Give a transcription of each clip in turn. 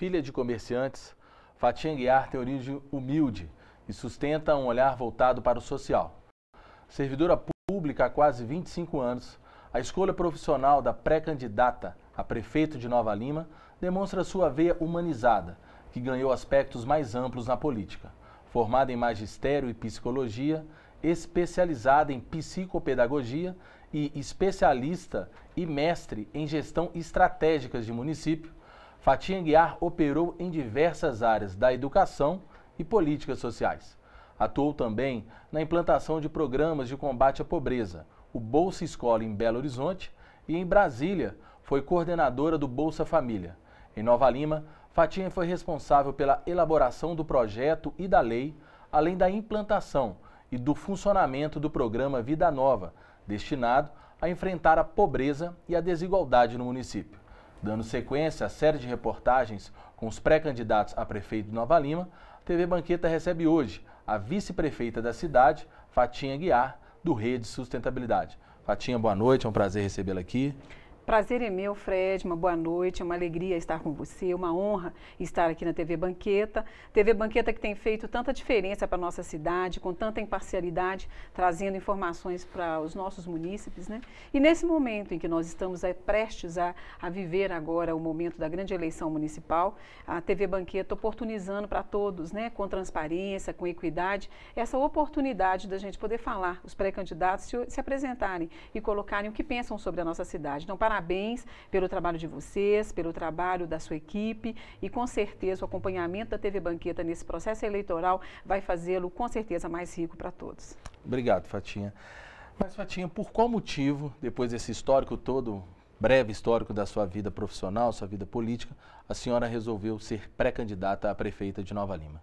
Filha de comerciantes, Fatinha Guiar tem origem humilde e sustenta um olhar voltado para o social. Servidora pública há quase 25 anos, a escolha profissional da pré-candidata a prefeito de Nova Lima demonstra sua veia humanizada, que ganhou aspectos mais amplos na política. Formada em magistério e psicologia, especializada em psicopedagogia e especialista e mestre em gestão estratégica de município, Fatinha Guiar operou em diversas áreas da educação e políticas sociais. Atuou também na implantação de programas de combate à pobreza, o Bolsa Escola em Belo Horizonte e em Brasília foi coordenadora do Bolsa Família. Em Nova Lima, Fatinha foi responsável pela elaboração do projeto e da lei, além da implantação e do funcionamento do programa Vida Nova, destinado a enfrentar a pobreza e a desigualdade no município. Dando sequência à série de reportagens com os pré-candidatos a prefeito de Nova Lima, a TV Banqueta recebe hoje a vice-prefeita da cidade, Fatinha Guiar, do Rede Sustentabilidade. Fatinha, boa noite, é um prazer recebê-la aqui. Prazer é meu, Fred, uma boa noite, é uma alegria estar com você, uma honra estar aqui na TV Banqueta. TV Banqueta que tem feito tanta diferença para a nossa cidade, com tanta imparcialidade, trazendo informações para os nossos munícipes, né? E nesse momento em que nós estamos é, prestes a, a viver agora o momento da grande eleição municipal, a TV Banqueta oportunizando para todos, né, com transparência, com equidade, essa oportunidade da gente poder falar, os pré-candidatos se, se apresentarem e colocarem o que pensam sobre a nossa cidade. Então, parabéns parabéns pelo trabalho de vocês, pelo trabalho da sua equipe e com certeza o acompanhamento da TV Banqueta nesse processo eleitoral vai fazê-lo com certeza mais rico para todos. Obrigado, Fatinha. Mas, Fatinha, por qual motivo, depois desse histórico todo, breve histórico da sua vida profissional, sua vida política, a senhora resolveu ser pré-candidata à prefeita de Nova Lima?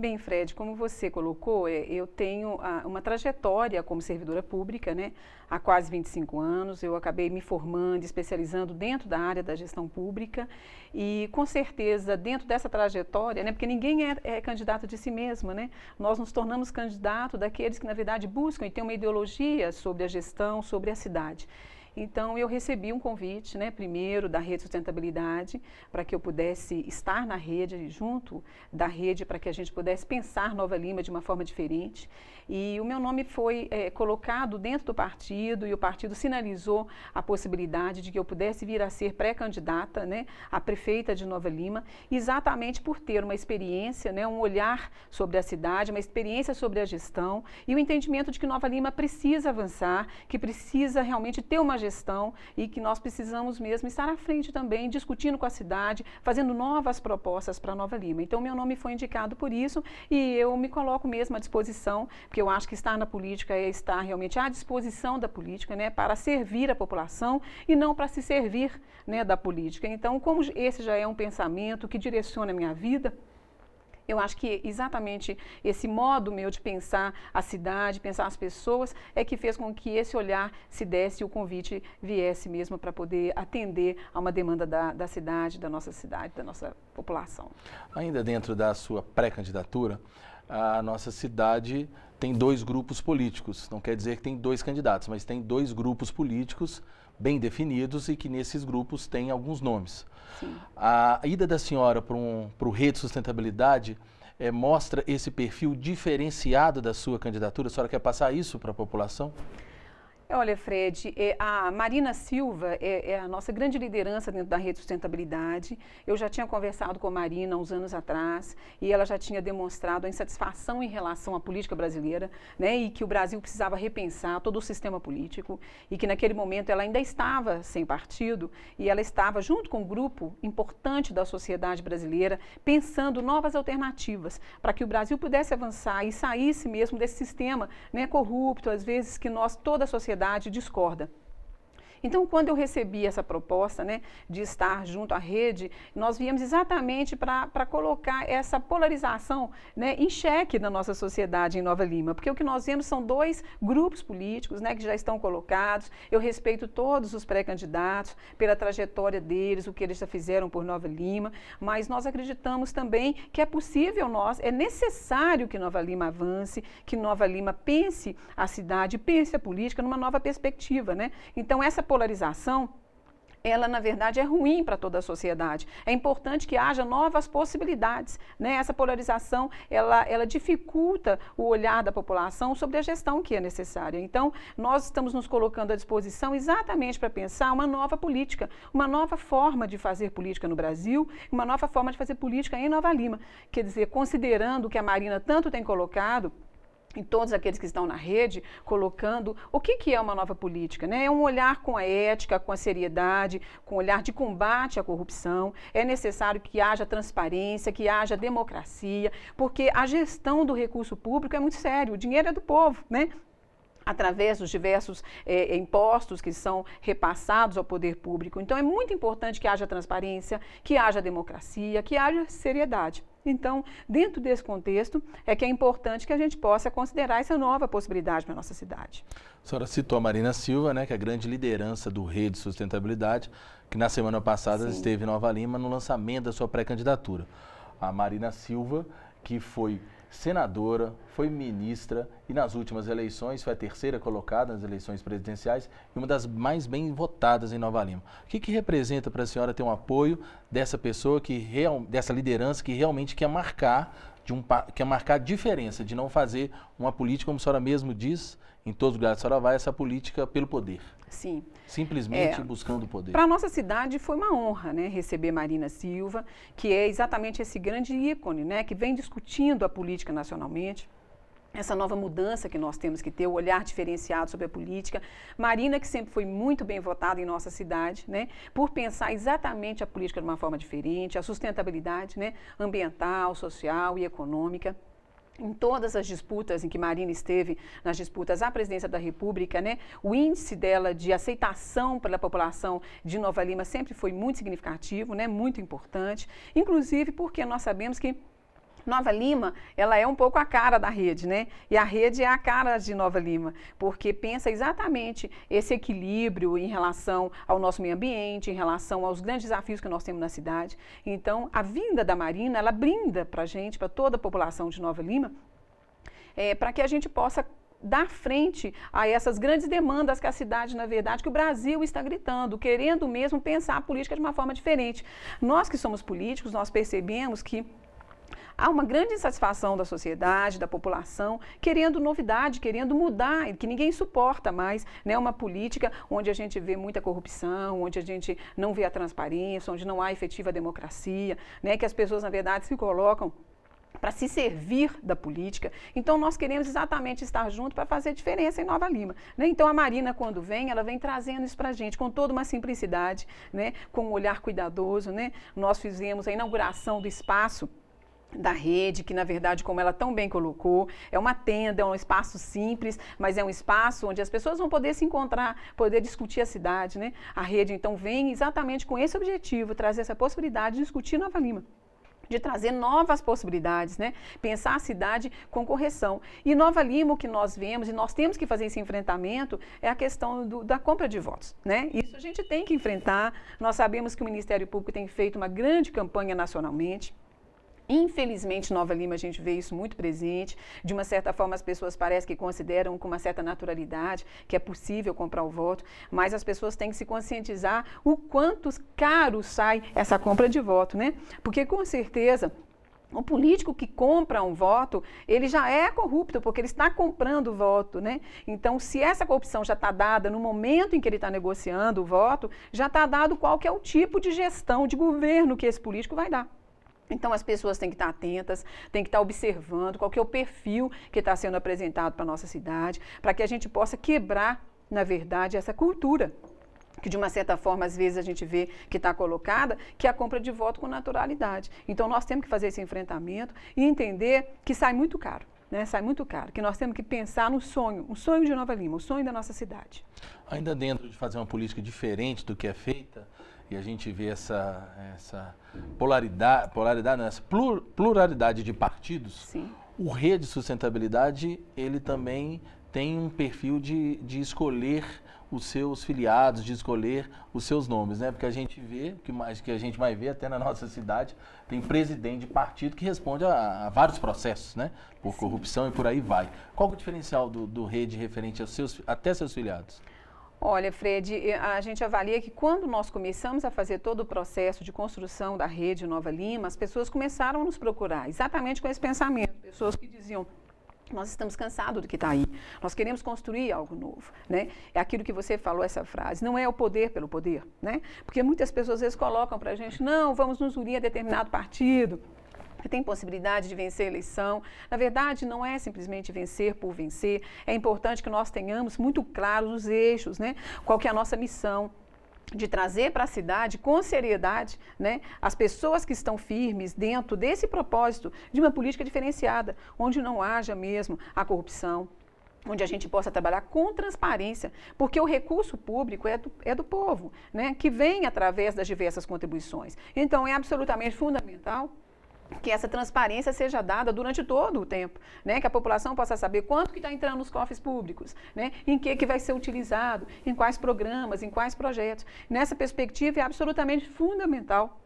Bem, Fred, como você colocou, é, eu tenho ah, uma trajetória como servidora pública, né? Há quase 25 anos, eu acabei me formando, especializando dentro da área da gestão pública e, com certeza, dentro dessa trajetória, né? Porque ninguém é, é candidato de si mesmo, né? Nós nos tornamos candidato daqueles que, na verdade, buscam e têm uma ideologia sobre a gestão, sobre a cidade. Então eu recebi um convite, né, primeiro da Rede Sustentabilidade, para que eu pudesse estar na rede, junto da rede, para que a gente pudesse pensar Nova Lima de uma forma diferente. E o meu nome foi é, colocado dentro do partido e o partido sinalizou a possibilidade de que eu pudesse vir a ser pré-candidata né, a prefeita de Nova Lima, exatamente por ter uma experiência, né, um olhar sobre a cidade, uma experiência sobre a gestão e o entendimento de que Nova Lima precisa avançar, que precisa realmente ter uma gestão gestão e que nós precisamos mesmo estar à frente também, discutindo com a cidade, fazendo novas propostas para Nova Lima. Então, meu nome foi indicado por isso e eu me coloco mesmo à disposição, porque eu acho que estar na política é estar realmente à disposição da política, né, para servir a população e não para se servir né, da política. Então, como esse já é um pensamento que direciona a minha vida, eu acho que exatamente esse modo meu de pensar a cidade, pensar as pessoas, é que fez com que esse olhar se desse e o convite viesse mesmo para poder atender a uma demanda da, da cidade, da nossa cidade, da nossa população. Ainda dentro da sua pré-candidatura, a nossa cidade tem dois grupos políticos. Não quer dizer que tem dois candidatos, mas tem dois grupos políticos bem definidos e que nesses grupos tem alguns nomes. Sim. A ida da senhora para um, o Rede Sustentabilidade é, mostra esse perfil diferenciado da sua candidatura? A senhora quer passar isso para a população? É, olha, Fred, é, a Marina Silva é, é, a nossa grande liderança dentro da rede sustentabilidade. Eu já tinha conversado com a Marina uns anos atrás e ela já tinha demonstrado a insatisfação em relação à política brasileira, né, e que o Brasil precisava repensar todo o sistema político e que naquele momento ela ainda estava sem partido e ela estava junto com um grupo importante da sociedade brasileira pensando novas alternativas para que o Brasil pudesse avançar e saísse mesmo desse sistema, né, corrupto, às vezes que nós toda a sociedade sociedade discorda então, quando eu recebi essa proposta né, de estar junto à rede, nós viemos exatamente para colocar essa polarização né, em xeque na nossa sociedade em Nova Lima, porque o que nós vemos são dois grupos políticos né, que já estão colocados. Eu respeito todos os pré-candidatos pela trajetória deles, o que eles já fizeram por Nova Lima, mas nós acreditamos também que é possível nós, é necessário que Nova Lima avance, que Nova Lima pense a cidade, pense a política numa nova perspectiva. Né? Então, essa polarização ela, na verdade, é ruim para toda a sociedade. É importante que haja novas possibilidades. Né? Essa polarização, ela, ela dificulta o olhar da população sobre a gestão que é necessária. Então, nós estamos nos colocando à disposição exatamente para pensar uma nova política, uma nova forma de fazer política no Brasil, uma nova forma de fazer política em Nova Lima. Quer dizer, considerando o que a Marina tanto tem colocado, em todos aqueles que estão na rede, colocando o que, que é uma nova política. Né? É um olhar com a ética, com a seriedade, com um olhar de combate à corrupção. É necessário que haja transparência, que haja democracia, porque a gestão do recurso público é muito sério, o dinheiro é do povo, né? através dos diversos eh, eh, impostos que são repassados ao poder público. Então, é muito importante que haja transparência, que haja democracia, que haja seriedade. Então, dentro desse contexto, é que é importante que a gente possa considerar essa nova possibilidade para a nossa cidade. A senhora citou a Marina Silva, né, que é a grande liderança do Rede Sustentabilidade, que na semana passada Sim. esteve em Nova Lima no lançamento da sua pré-candidatura. A Marina Silva, que foi senadora, foi ministra e nas últimas eleições foi a terceira colocada nas eleições presidenciais e uma das mais bem votadas em Nova Lima. O que, que representa para a senhora ter um apoio dessa pessoa, que real, dessa liderança que realmente quer marcar, de um, quer marcar diferença, de não fazer uma política, como a senhora mesmo diz, em todos os lugares a senhora vai, essa política pelo poder? Sim. Simplesmente é, buscando poder. Para a nossa cidade foi uma honra né, receber Marina Silva, que é exatamente esse grande ícone, né, que vem discutindo a política nacionalmente essa nova mudança que nós temos que ter, o olhar diferenciado sobre a política. Marina, que sempre foi muito bem votada em nossa cidade, né, por pensar exatamente a política de uma forma diferente, a sustentabilidade né, ambiental, social e econômica em todas as disputas em que Marina esteve, nas disputas à presidência da República, né, o índice dela de aceitação pela população de Nova Lima sempre foi muito significativo, né, muito importante, inclusive porque nós sabemos que Nova Lima, ela é um pouco a cara da rede, né? E a rede é a cara de Nova Lima, porque pensa exatamente esse equilíbrio em relação ao nosso meio ambiente, em relação aos grandes desafios que nós temos na cidade. Então, a vinda da Marina, ela brinda para a gente, para toda a população de Nova Lima, é, para que a gente possa dar frente a essas grandes demandas que a cidade, na verdade, que o Brasil está gritando, querendo mesmo pensar a política de uma forma diferente. Nós que somos políticos, nós percebemos que há uma grande insatisfação da sociedade, da população, querendo novidade, querendo mudar, que ninguém suporta mais, né? Uma política onde a gente vê muita corrupção, onde a gente não vê a transparência, onde não há efetiva democracia, né? Que as pessoas, na verdade, se colocam para se servir da política. Então, nós queremos exatamente estar junto para fazer diferença em Nova Lima. Né? Então, a Marina, quando vem, ela vem trazendo isso para a gente com toda uma simplicidade, né? com um olhar cuidadoso. Né? Nós fizemos a inauguração do espaço da rede, que na verdade, como ela tão bem colocou, é uma tenda, é um espaço simples, mas é um espaço onde as pessoas vão poder se encontrar, poder discutir a cidade, né? A rede então vem exatamente com esse objetivo, trazer essa possibilidade de discutir Nova Lima de trazer novas possibilidades, né? Pensar a cidade com correção. E Nova Lima, o que nós vemos, e nós temos que fazer esse enfrentamento, é a questão do, da compra de votos, né? Isso a gente tem que enfrentar. Nós sabemos que o Ministério Público tem feito uma grande campanha nacionalmente. Infelizmente, Nova Lima, a gente vê isso muito presente. De uma certa forma, as pessoas parecem que consideram com uma certa naturalidade que é possível comprar o voto, mas as pessoas têm que se conscientizar o quanto caro sai essa compra de voto, né? Porque com certeza o político que compra um voto, ele já é corrupto, porque ele está comprando o voto, né? Então, se essa corrupção já está dada no momento em que ele está negociando o voto, já está dado qual que é o tipo de gestão, de governo que esse político vai dar. Então as pessoas têm que estar atentas, têm que estar observando qual que é o perfil que está sendo apresentado para a nossa cidade, para que a gente possa quebrar, na verdade, essa cultura que de uma certa forma às vezes a gente vê que está colocada, que é a compra de voto com naturalidade. Então nós temos que fazer esse enfrentamento e entender que sai muito caro. Né, sai muito caro, que nós temos que pensar no sonho, um sonho de Nova Lima, o um sonho da nossa cidade. Ainda dentro de fazer uma política diferente do que é feita, e a gente vê essa, essa polaridade, polaridade não, pluralidade de partidos, Sim. o Rede Sustentabilidade, ele também tem um perfil de, de escolher os seus filiados, de escolher os seus nomes, né? Porque a gente vê, que mais que a gente vai ver até na nossa cidade, tem presidente de partido que responde a, a vários processos, né? Por corrupção e por aí vai. Qual é o diferencial do, do rede referente aos seus, até seus filiados? Olha, Fred, a gente avalia que quando nós começamos a fazer todo o processo de construção da rede Nova Lima, as pessoas começaram a nos procurar exatamente com esse pensamento. Pessoas que diziam, nós estamos cansados do que está aí. Nós queremos construir algo novo, né? É aquilo que você falou essa frase. Não é o poder pelo poder, né? Porque muitas pessoas às vezes colocam para a gente, não, vamos nos unir a determinado partido que tem possibilidade de vencer a eleição. Na verdade, não é simplesmente vencer por vencer. É importante que nós tenhamos muito claros os eixos, né? Qual que é a nossa missão de trazer para a cidade com seriedade né, as pessoas que estão firmes dentro desse propósito de uma política diferenciada, onde não haja mesmo a corrupção, onde a gente possa trabalhar com transparência, porque o recurso público é do, é do povo, né, que vem através das diversas contribuições. Então, é absolutamente fundamental que essa transparência seja dada durante todo o tempo, né? que a população possa saber quanto que está entrando nos cofres públicos, né? em que, que vai ser utilizado, em quais programas, em quais projetos. Nessa perspectiva é absolutamente fundamental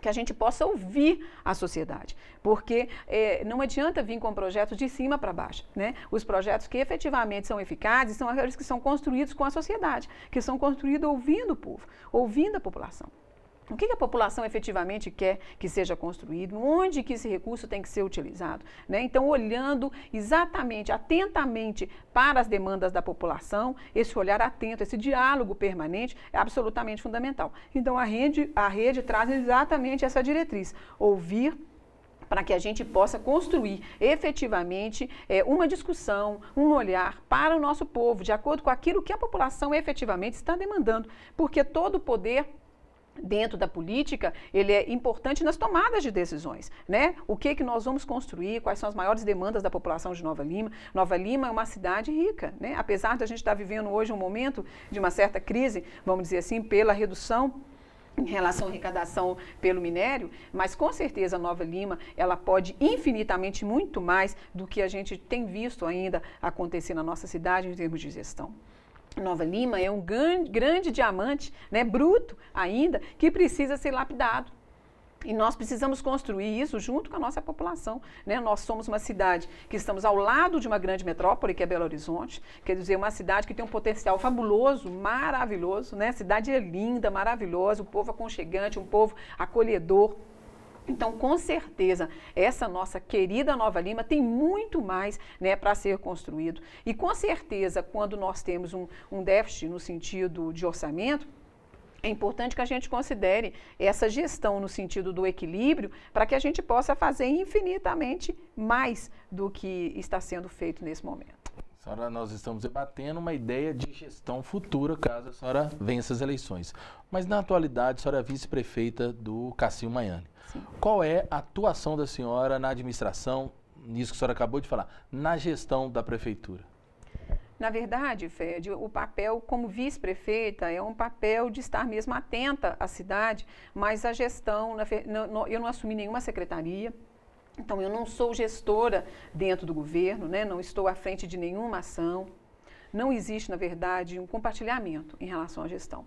que a gente possa ouvir a sociedade, porque eh, não adianta vir com projetos de cima para baixo, né? Os projetos que efetivamente são eficazes são aqueles que são construídos com a sociedade, que são construídos ouvindo o povo, ouvindo a população. O que, a população efetivamente quer que seja construído, onde que esse recurso tem que ser utilizado. Né? Então, olhando exatamente, atentamente para as demandas da população, esse olhar atento, esse diálogo permanente é absolutamente fundamental. Então, a rede, a rede traz exatamente essa diretriz, ouvir para que a gente possa construir efetivamente é, uma discussão, um olhar para o nosso povo, de acordo com aquilo que a população efetivamente está demandando, porque todo o poder dentro da política, ele é importante nas tomadas de decisões, né? O que é que nós vamos construir, quais são as maiores demandas da população de Nova Lima? Nova Lima é uma cidade rica, né? Apesar de a gente estar tá vivendo hoje um momento de uma certa crise, vamos dizer assim, pela redução em relação à arrecadação pelo minério, mas com certeza Nova Lima ela pode infinitamente muito mais do que a gente tem visto ainda acontecer na nossa cidade em termos de gestão. Nova Lima é um grande, grande diamante, né, bruto ainda, que precisa ser lapidado. E nós precisamos construir isso junto com a nossa população. Né? Nós somos uma cidade que estamos ao lado de uma grande metrópole, que é Belo Horizonte, quer dizer, uma cidade que tem um potencial fabuloso, maravilhoso. Né? A cidade é linda, maravilhosa, um povo aconchegante, um povo acolhedor. Então, com certeza, essa nossa querida Nova Lima tem muito mais né, para ser construído. E com certeza, quando nós temos um, um déficit no sentido de orçamento, é importante que a gente considere essa gestão no sentido do equilíbrio para que a gente possa fazer infinitamente mais do que está sendo feito nesse momento. Senhora, nós estamos debatendo uma ideia de gestão futura caso a senhora vença as eleições. Mas na atualidade, a senhora é vice-prefeita do Cassio Maiane. Qual é a atuação da senhora na administração, nisso que a senhora acabou de falar, na gestão da prefeitura? Na verdade, Fede, o papel como vice-prefeita é um papel de estar mesmo atenta à cidade, mas a gestão, eu não assumi nenhuma secretaria, então eu não sou gestora dentro do governo, né? não estou à frente de nenhuma ação, não existe, na verdade, um compartilhamento em relação à gestão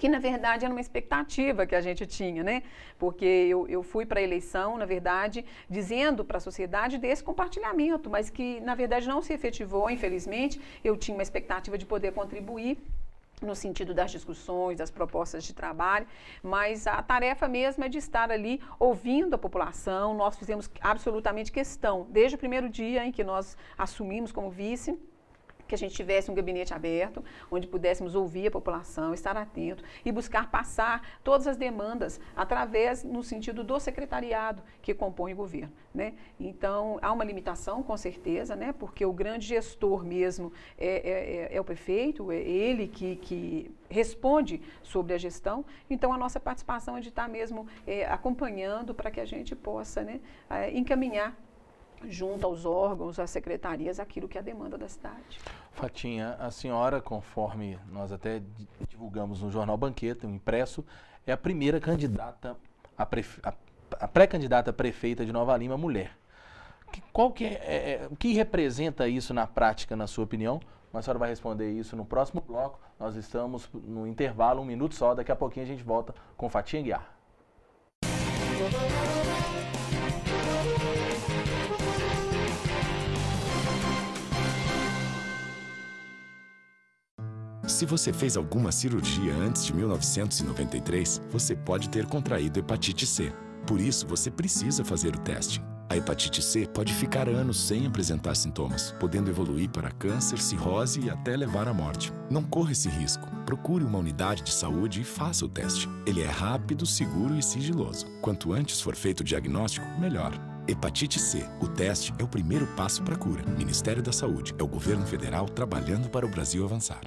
que na verdade era uma expectativa que a gente tinha, né? Porque eu, eu fui para a eleição, na verdade, dizendo para a sociedade desse compartilhamento, mas que na verdade não se efetivou, infelizmente. Eu tinha uma expectativa de poder contribuir no sentido das discussões, das propostas de trabalho, mas a tarefa mesmo é de estar ali ouvindo a população. Nós fizemos absolutamente questão, desde o primeiro dia em que nós assumimos como vice, que a gente tivesse um gabinete aberto, onde pudéssemos ouvir a população, estar atento e buscar passar todas as demandas através, no sentido do secretariado que compõe o governo. Né? Então, há uma limitação, com certeza, né? porque o grande gestor mesmo é, é, é, é o prefeito, é ele que, que responde sobre a gestão. Então, a nossa participação é de estar mesmo é, acompanhando para que a gente possa né, é, encaminhar junto aos órgãos, às secretarias, aquilo que é a demanda da cidade. Fatinha, a senhora, conforme nós até divulgamos no Jornal Banqueta, um impresso, é a primeira candidata, a, prefe... a pré-candidata prefeita de Nova Lima, mulher. qual que é, é, é, o que representa isso na prática, na sua opinião? a senhora vai responder isso no próximo bloco. Nós estamos no intervalo, um minuto só. Daqui a pouquinho a gente volta com Fatinha Guiar. Se você fez alguma cirurgia antes de 1993, você pode ter contraído hepatite C. Por isso, você precisa fazer o teste. A hepatite C pode ficar anos sem apresentar sintomas, podendo evoluir para câncer, cirrose e até levar à morte. Não corra esse risco. Procure uma unidade de saúde e faça o teste. Ele é rápido, seguro e sigiloso. Quanto antes for feito o diagnóstico, melhor. Hepatite C. O teste é o primeiro passo para a cura. Ministério da Saúde é o governo federal trabalhando para o Brasil avançar.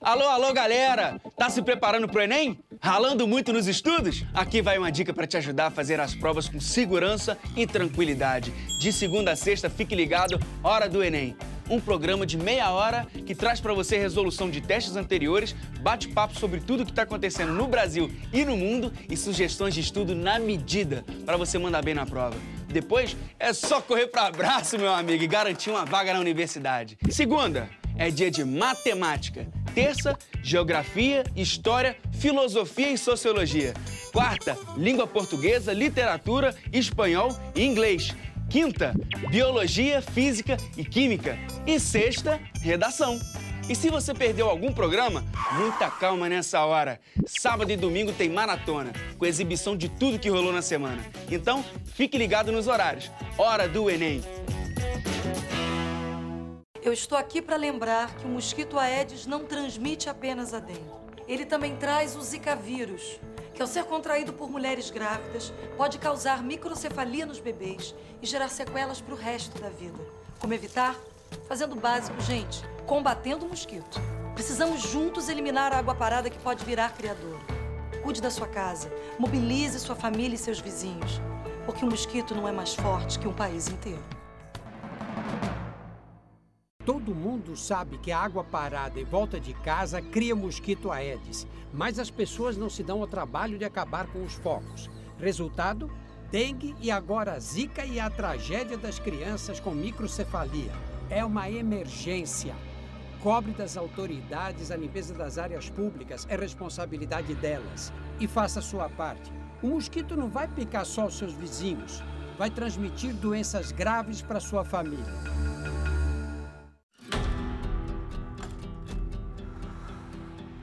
Alô, alô, galera! Tá se preparando pro Enem? Ralando muito nos estudos? Aqui vai uma dica para te ajudar a fazer as provas com segurança e tranquilidade. De segunda a sexta, fique ligado, Hora do Enem. Um programa de meia hora que traz para você resolução de testes anteriores, bate-papo sobre tudo o que está acontecendo no Brasil e no mundo e sugestões de estudo na medida para você mandar bem na prova. Depois é só correr para abraço, meu amigo, e garantir uma vaga na universidade. Segunda, é dia de matemática. Terça, geografia, história, filosofia e sociologia. Quarta, língua portuguesa, literatura, espanhol e inglês. Quinta, biologia, física e química. E sexta, redação. E se você perdeu algum programa, muita calma nessa hora. Sábado e domingo tem maratona, com exibição de tudo que rolou na semana. Então, fique ligado nos horários. Hora do Enem. Eu estou aqui para lembrar que o mosquito Aedes não transmite apenas a dengue. Ele também traz o Zika vírus, que ao ser contraído por mulheres grávidas, pode causar microcefalia nos bebês e gerar sequelas para o resto da vida. Como evitar? Fazendo o básico, gente, combatendo o mosquito. Precisamos juntos eliminar a água parada que pode virar criador. Cuide da sua casa, mobilize sua família e seus vizinhos, porque o mosquito não é mais forte que um país inteiro. Todo mundo sabe que a água parada em volta de casa cria mosquito Aedes, mas as pessoas não se dão ao trabalho de acabar com os focos. Resultado? Dengue e agora zika e a tragédia das crianças com microcefalia. É uma emergência. Cobre das autoridades a limpeza das áreas públicas, é responsabilidade delas. E faça a sua parte. O mosquito não vai picar só os seus vizinhos, vai transmitir doenças graves para sua família.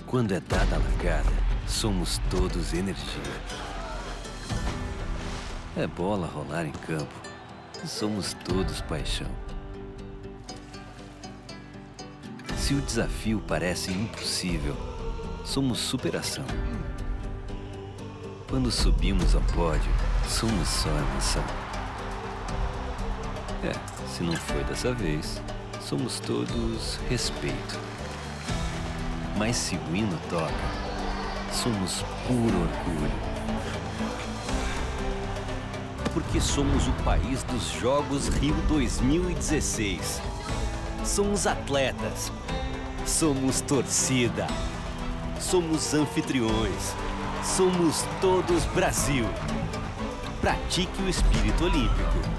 Quando é dada a largada, somos todos energia. É bola rolar em campo, somos todos paixão. Se o desafio parece impossível, somos superação. Quando subimos ao pódio, somos só emoção. É, se não foi dessa vez, somos todos respeito. Mas se o hino toca, somos puro orgulho. Porque somos o país dos Jogos Rio 2016. Somos atletas. Somos torcida. Somos anfitriões. Somos todos Brasil. Pratique o espírito olímpico.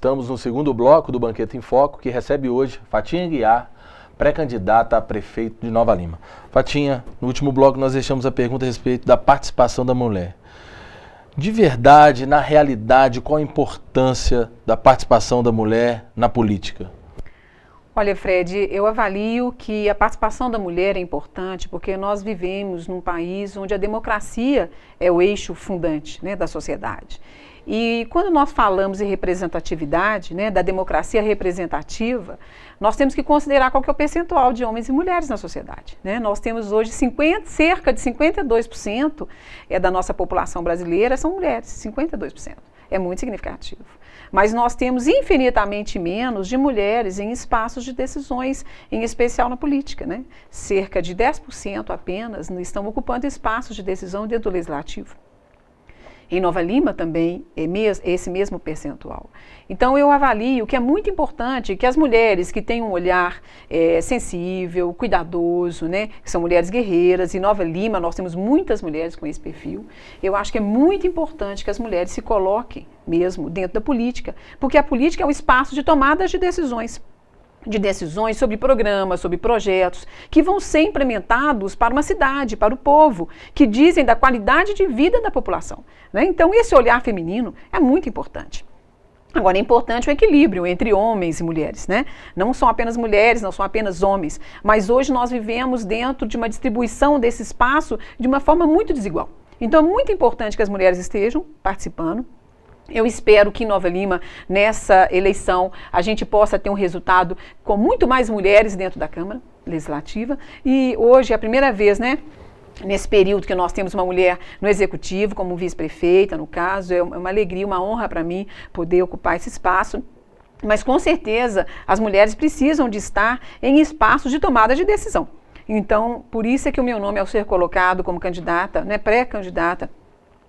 Estamos no segundo bloco do Banquete em Foco, que recebe hoje Fatinha Guiar, pré-candidata a prefeito de Nova Lima. Fatinha, no último bloco nós deixamos a pergunta a respeito da participação da mulher. De verdade, na realidade, qual a importância da participação da mulher na política? Olha, Fred, eu avalio que a participação da mulher é importante porque nós vivemos num país onde a democracia é o eixo fundante né, da sociedade. E quando nós falamos em representatividade, né, da democracia representativa, nós temos que considerar qual que é o percentual de homens e mulheres na sociedade. Né? Nós temos hoje 50, cerca de 52% é da nossa população brasileira são mulheres, 52%. É muito significativo. Mas nós temos infinitamente menos de mulheres em espaços de decisões, em especial na política. Né? Cerca de 10% apenas estão ocupando espaços de decisão dentro do legislativo. Em Nova Lima também é esse mesmo percentual. Então eu avalio que é muito importante que as mulheres que têm um olhar é, sensível, cuidadoso, né, que são mulheres guerreiras, em Nova Lima nós temos muitas mulheres com esse perfil, eu acho que é muito importante que as mulheres se coloquem mesmo dentro da política, porque a política é um espaço de tomadas de decisões de decisões sobre programas, sobre projetos, que vão ser implementados para uma cidade, para o povo, que dizem da qualidade de vida da população. Né? Então, esse olhar feminino é muito importante. Agora, é importante o equilíbrio entre homens e mulheres, né? Não são apenas mulheres, não são apenas homens, mas hoje nós vivemos dentro de uma distribuição desse espaço de uma forma muito desigual. Então, é muito importante que as mulheres estejam participando, eu espero que em Nova Lima, nessa eleição, a gente possa ter um resultado com muito mais mulheres dentro da Câmara Legislativa. E hoje é a primeira vez, né? Nesse período que nós temos uma mulher no executivo, como vice-prefeita, no caso, é uma é alegria, uma honra para mim poder ocupar esse espaço. Mas com certeza as mulheres precisam de estar em espaços de tomada de decisão. Então, por isso é que o meu nome, ao ser colocado como candidata, né, pré-candidata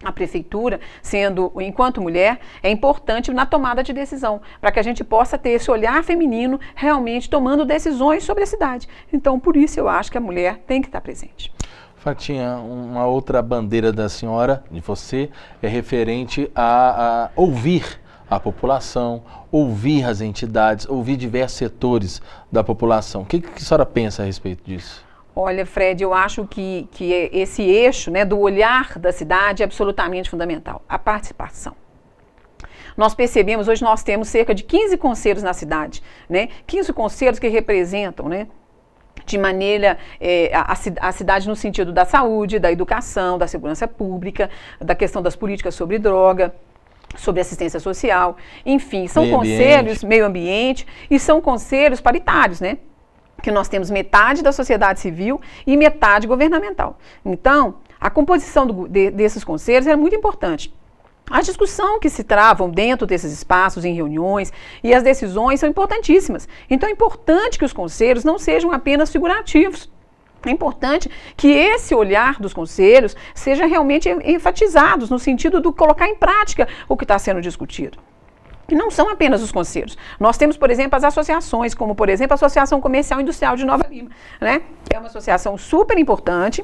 a prefeitura, sendo enquanto mulher, é importante na tomada de decisão, para que a gente possa ter esse olhar feminino realmente tomando decisões sobre a cidade. Então, por isso eu acho que a mulher tem que estar presente. Fatinha, uma outra bandeira da senhora, de você, é referente a, a ouvir a população, ouvir as entidades, ouvir diversos setores da população. O que, que a senhora pensa a respeito disso? Olha, Fred, eu acho que, que é esse eixo né, do olhar da cidade é absolutamente fundamental. A participação. Nós percebemos, hoje nós temos cerca de 15 conselhos na cidade, né? 15 conselhos que representam, né? de maneira eh, a, a, cidade no sentido da saúde, da educação, da segurança pública, da questão das políticas sobre droga, sobre assistência social, enfim, são meio conselhos, ambiente. meio ambiente, e são conselhos paritários, né? que nós temos metade da sociedade civil e metade governamental. Então, a composição do, de, desses conselhos é muito importante. A discussão que se travam dentro desses espaços, em reuniões, e as decisões são importantíssimas. Então é importante que os conselhos não sejam apenas figurativos. É importante que esse olhar dos conselhos seja realmente enfatizado, no sentido de colocar em prática o que está sendo discutido que não são apenas os conselhos. Nós temos, por exemplo, as associações, como, por exemplo, a Associação Comercial e Industrial de Nova Lima, né? É uma associação super importante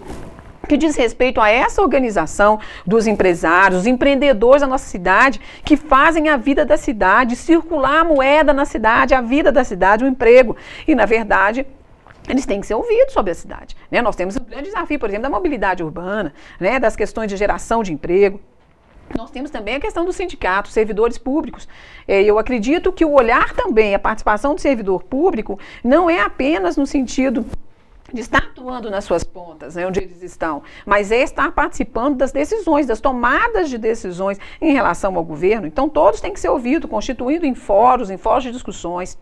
que diz respeito a essa organização dos empresários, dos empreendedores da nossa cidade, que fazem a vida da cidade, circular a moeda na cidade, a vida da cidade, o emprego. E, na verdade, eles têm que ser ouvidos sobre a cidade. Né? Nós temos um grande desafio, por exemplo, da mobilidade urbana, né? das questões de geração de emprego. Nós temos também a questão do sindicato, servidores públicos. É, eu acredito que o olhar também, a participação do servidor público, não é apenas no sentido de estar atuando nas suas pontas, né, onde eles estão, mas é estar participando das decisões, das tomadas de decisões em relação ao governo. Então, todos têm que ser ouvidos, constituindo em fóruns, em fóruns de discussões.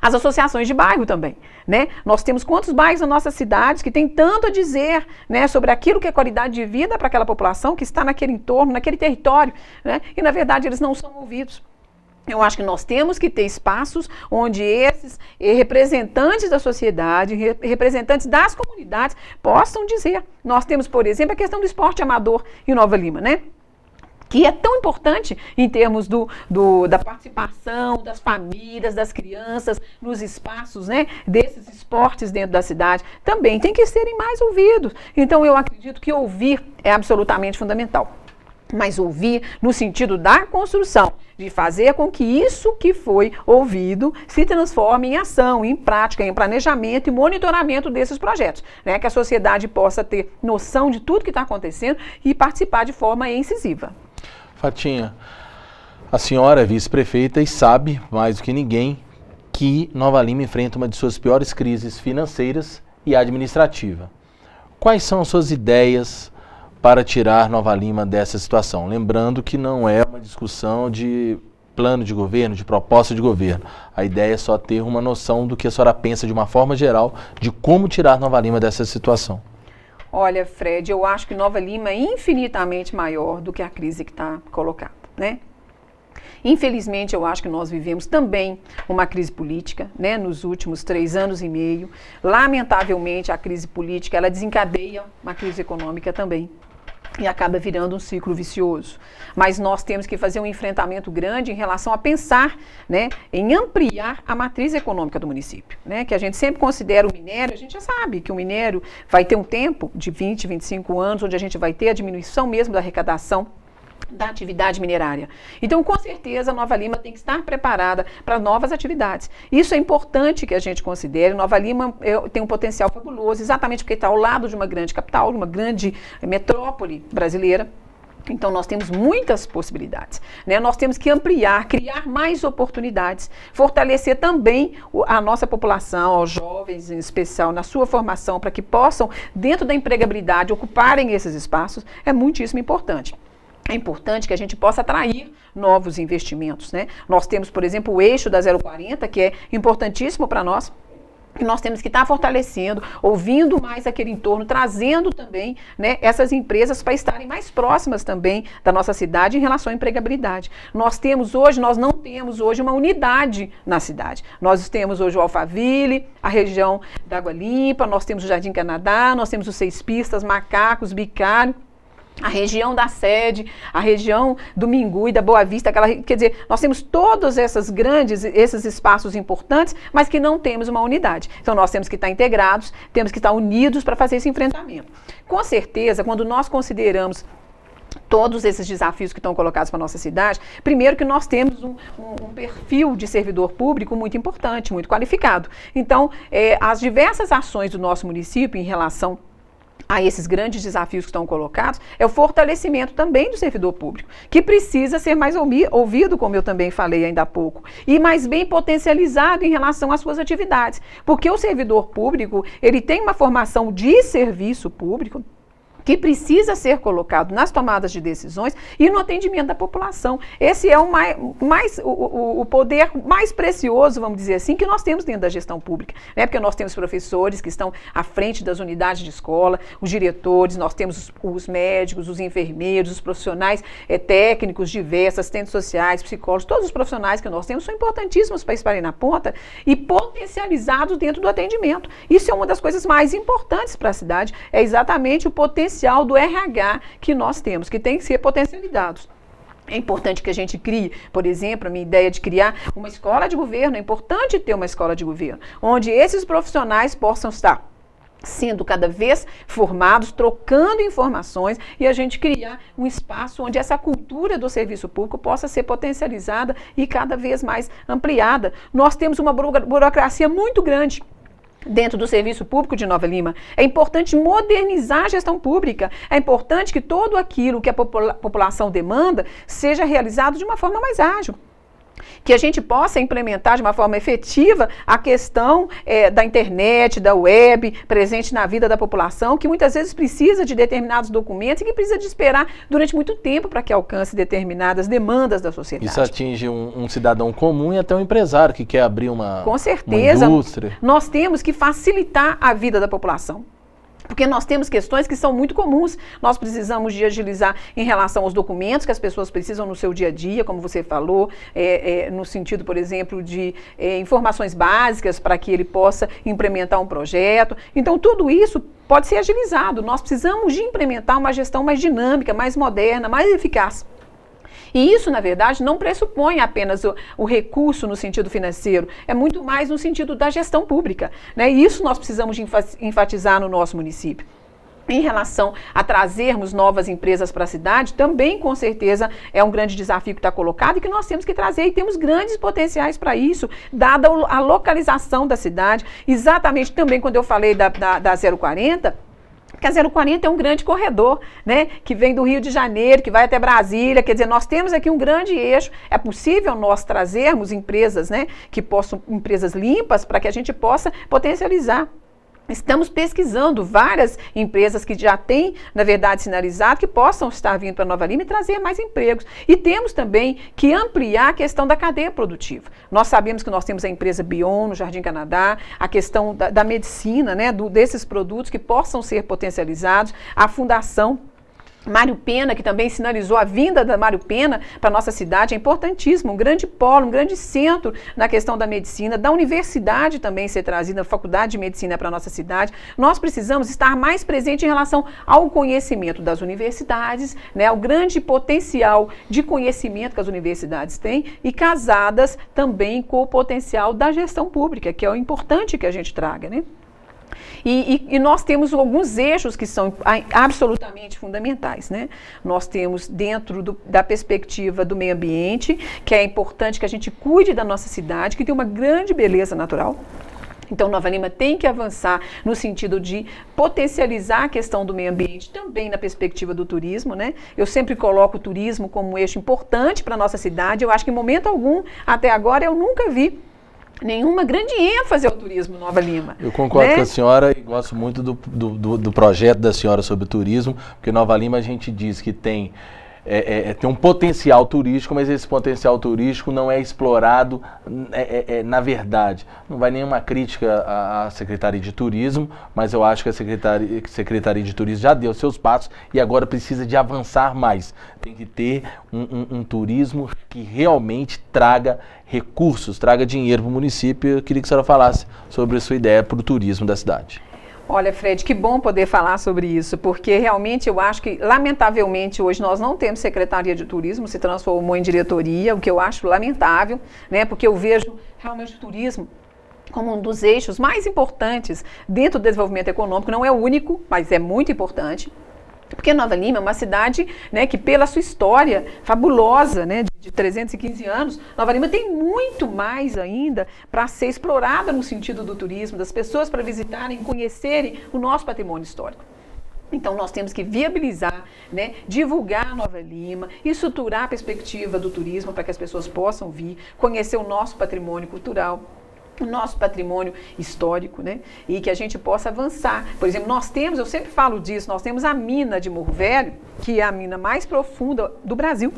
As associações de bairro também, né? Nós temos quantos bairros nas nossas cidades que tem tanto a dizer, né, sobre aquilo que é qualidade de vida para aquela população que está naquele entorno, naquele território, né? E na verdade eles não são ouvidos. Eu acho que nós temos que ter espaços onde esses eh, representantes da sociedade, representantes das comunidades, possam dizer. Nós temos, por exemplo, a questão do esporte amador em Nova Lima, né? que é tão importante em termos do, do, da participação das famílias, das crianças, nos espaços né, desses esportes dentro da cidade, também tem que serem mais ouvidos. Então, eu acredito que ouvir é absolutamente fundamental. Mas ouvir no sentido da construção, de fazer com que isso que foi ouvido se transforme em ação, em prática, em planejamento e monitoramento desses projetos. Né? Que a sociedade possa ter noção de tudo que está acontecendo e participar de forma incisiva. Fatinha, a senhora é vice-prefeita e sabe, mais do que ninguém, que Nova Lima enfrenta uma de suas piores crises financeiras e administrativa. Quais são as suas ideias para tirar Nova Lima dessa situação? Lembrando que não é uma discussão de plano de governo, de proposta de governo. A ideia é só ter uma noção do que a senhora pensa de uma forma geral de como tirar Nova Lima dessa situação. Olha, Fred, eu acho que Nova Lima é infinitamente maior do que a crise que está colocada, né? Infelizmente, eu acho que nós vivemos também uma crise política, né, nos últimos três anos e meio. Lamentavelmente, a crise política, ela desencadeia uma crise econômica também, e acaba virando um ciclo vicioso. Mas nós temos que fazer um enfrentamento grande em relação a pensar né, em ampliar a matriz econômica do município, né, que a gente sempre considera o minério, a gente já sabe que o minério vai ter um tempo de 20, 25 anos, onde a gente vai ter a diminuição mesmo da arrecadação da atividade minerária. Então, com certeza, Nova Lima tem que estar preparada para novas atividades. Isso é importante que a gente considere. Nova Lima eh, tem um potencial fabuloso, exatamente porque está ao lado de uma grande capital, uma grande eh, metrópole brasileira. Então, nós temos muitas possibilidades. Né? Nós temos que ampliar, criar mais oportunidades, fortalecer também a nossa população, aos jovens em especial, na sua formação, para que possam, dentro da empregabilidade, ocuparem esses espaços. É muitíssimo importante é importante que a gente possa atrair novos investimentos. Né? Nós temos, por exemplo, o eixo da 040, que é importantíssimo para nós. E nós temos que estar tá fortalecendo, ouvindo mais aquele entorno, trazendo também né, essas empresas para estarem mais próximas também da nossa cidade em relação à empregabilidade. Nós temos hoje, nós não temos hoje uma unidade na cidade. Nós temos hoje o Alphaville, a região da Água Limpa, nós temos o Jardim Canadá, nós temos os Seis Pistas, Macacos, Bicário a região da sede, a região do Mingu e da Boa Vista, aquela, quer dizer, nós temos todos esses grandes, esses espaços importantes, mas que não temos uma unidade. Então nós temos que estar integrados, temos que estar unidos para fazer esse enfrentamento. Com certeza, quando nós consideramos todos esses desafios que estão colocados para a nossa cidade, primeiro que nós temos um, um, um, perfil de servidor público muito importante, muito qualificado. Então, eh, as diversas ações do nosso município em relação a esses grandes desafios que estão colocados é o fortalecimento também do servidor público, que precisa ser mais ouvido, como eu também falei ainda há pouco, e mais bem potencializado em relação às suas atividades, porque o servidor público, ele tem uma formação de serviço público, que precisa ser colocado nas tomadas de decisões e no atendimento da população. Esse é o, mais, mais o, o, poder mais precioso, vamos dizer assim, que nós temos dentro da gestão pública. Né? Porque nós temos professores que estão à frente das unidades de escola, os diretores, nós temos os, os médicos, os enfermeiros, os profissionais é, técnicos diversos, assistentes sociais, psicólogos, todos os profissionais que nós temos são importantíssimos para estarem na ponta e potencializados dentro do atendimento. Isso é uma das coisas mais importantes para a cidade, é exatamente o potencial potencial do RH que nós temos, que tem que ser potencializados. É importante que a gente crie, por exemplo, a minha ideia de criar uma escola de governo, é importante ter uma escola de governo, onde esses profissionais possam estar sendo cada vez formados, trocando informações e a gente criar um espaço onde essa cultura do serviço público possa ser potencializada e cada vez mais ampliada. Nós temos uma burocracia muito grande dentro do serviço público de Nova Lima. É importante modernizar a gestão pública. É importante que todo aquilo que a população demanda seja realizado de uma forma mais ágil que a gente possa implementar de uma forma efetiva a questão é, da internet, da web, presente na vida da população, que muitas vezes precisa de determinados documentos e que precisa de esperar durante muito tempo para que alcance determinadas demandas da sociedade. Isso atinge um, um, cidadão comum e até um empresário que quer abrir uma, Com certeza, uma indústria. Nós temos que facilitar a vida da população. Porque nós temos questões que são muito comuns. Nós precisamos de agilizar em relação aos documentos que as pessoas precisam no seu dia a dia, como você falou, é, é, no sentido, por exemplo, de é, informações básicas para que ele possa implementar um projeto. Então, tudo isso pode ser agilizado. Nós precisamos de implementar uma gestão mais dinâmica, mais moderna, mais eficaz. E isso, na verdade, não pressupõe apenas o, o recurso no sentido financeiro, é muito mais no sentido da gestão pública. Né? E isso nós precisamos enfatizar no nosso município em relação a trazermos novas empresas para a cidade, também com certeza é um grande desafio que está colocado e que nós temos que trazer e temos grandes potenciais para isso, dada a localização da cidade, exatamente também quando eu falei da, da, da 040 porque a 040 é um grande corredor, né, que vem do Rio de Janeiro, que vai até Brasília, quer dizer, nós temos aqui um grande eixo, é possível nós trazermos empresas, né, que possam, empresas limpas, para que a gente possa potencializar Estamos pesquisando várias empresas que já têm, na verdade, sinalizado que possam estar vindo para Nova Lima e trazer mais empregos. E temos também que ampliar a questão da cadeia produtiva. Nós sabemos que nós temos a empresa Bion no Jardim Canadá, a questão da, da medicina, né, do, desses produtos que possam ser potencializados, a fundação Mário Pena, que também sinalizou a vinda da Mário Pena para nossa cidade, é importantíssimo, um grande polo, um grande centro na questão da medicina, da universidade também ser trazida, a faculdade de medicina para nossa cidade. Nós precisamos estar mais presente em relação ao conhecimento das universidades, né, o grande potencial de conhecimento que as universidades têm e casadas também com o potencial da gestão pública, que é o importante que a gente traga, né? E, e, e nós temos alguns eixos que são absolutamente fundamentais. Né? Nós temos dentro do, da perspectiva do meio ambiente, que é importante que a gente cuide da nossa cidade, que tem uma grande beleza natural. Então, Nova Lima tem que avançar no sentido de potencializar a questão do meio ambiente, também na perspectiva do turismo, né? Eu sempre coloco o turismo como um eixo importante para a nossa cidade. Eu acho que, em momento algum, até agora, eu nunca vi nenhuma grande ênfase ao turismo Nova Lima. Eu concordo né? com a senhora e gosto muito do, do, do, projeto da senhora sobre o turismo, porque Nova Lima a gente diz que tem é, é, é, tem um potencial turístico, mas esse potencial turístico não é explorado é, é, é, na verdade. Não vai nenhuma crítica à, à, Secretaria de Turismo, mas eu acho que a Secretaria, Secretaria de Turismo já deu seus passos e agora precisa de avançar mais. Tem que ter um, um, um turismo que realmente traga recursos, traga dinheiro para o município. Eu queria que a senhora falasse sobre a sua ideia para o turismo da cidade. Olha, Fred, que bom poder falar sobre isso, porque realmente eu acho que, lamentavelmente, hoje nós não temos Secretaria de Turismo, se transformou em diretoria, o que eu acho lamentável, né? Porque eu vejo realmente o turismo como um dos eixos mais importantes dentro do desenvolvimento econômico, não é o único, mas é muito importante. Porque Nova Lima é uma cidade né, que, pela sua história fabulosa, né, de 315 anos, Nova Lima tem muito mais ainda para ser explorada no sentido do turismo, das pessoas para visitarem, conhecerem o nosso patrimônio histórico. Então, nós temos que viabilizar, né, divulgar Nova Lima, estruturar a perspectiva do turismo para que as pessoas possam vir, conhecer o nosso patrimônio cultural, o nosso patrimônio histórico, né? E que a gente possa avançar. Por exemplo, nós temos, eu sempre falo disso, nós temos a mina de Morro Velho, que é a mina mais profunda do Brasil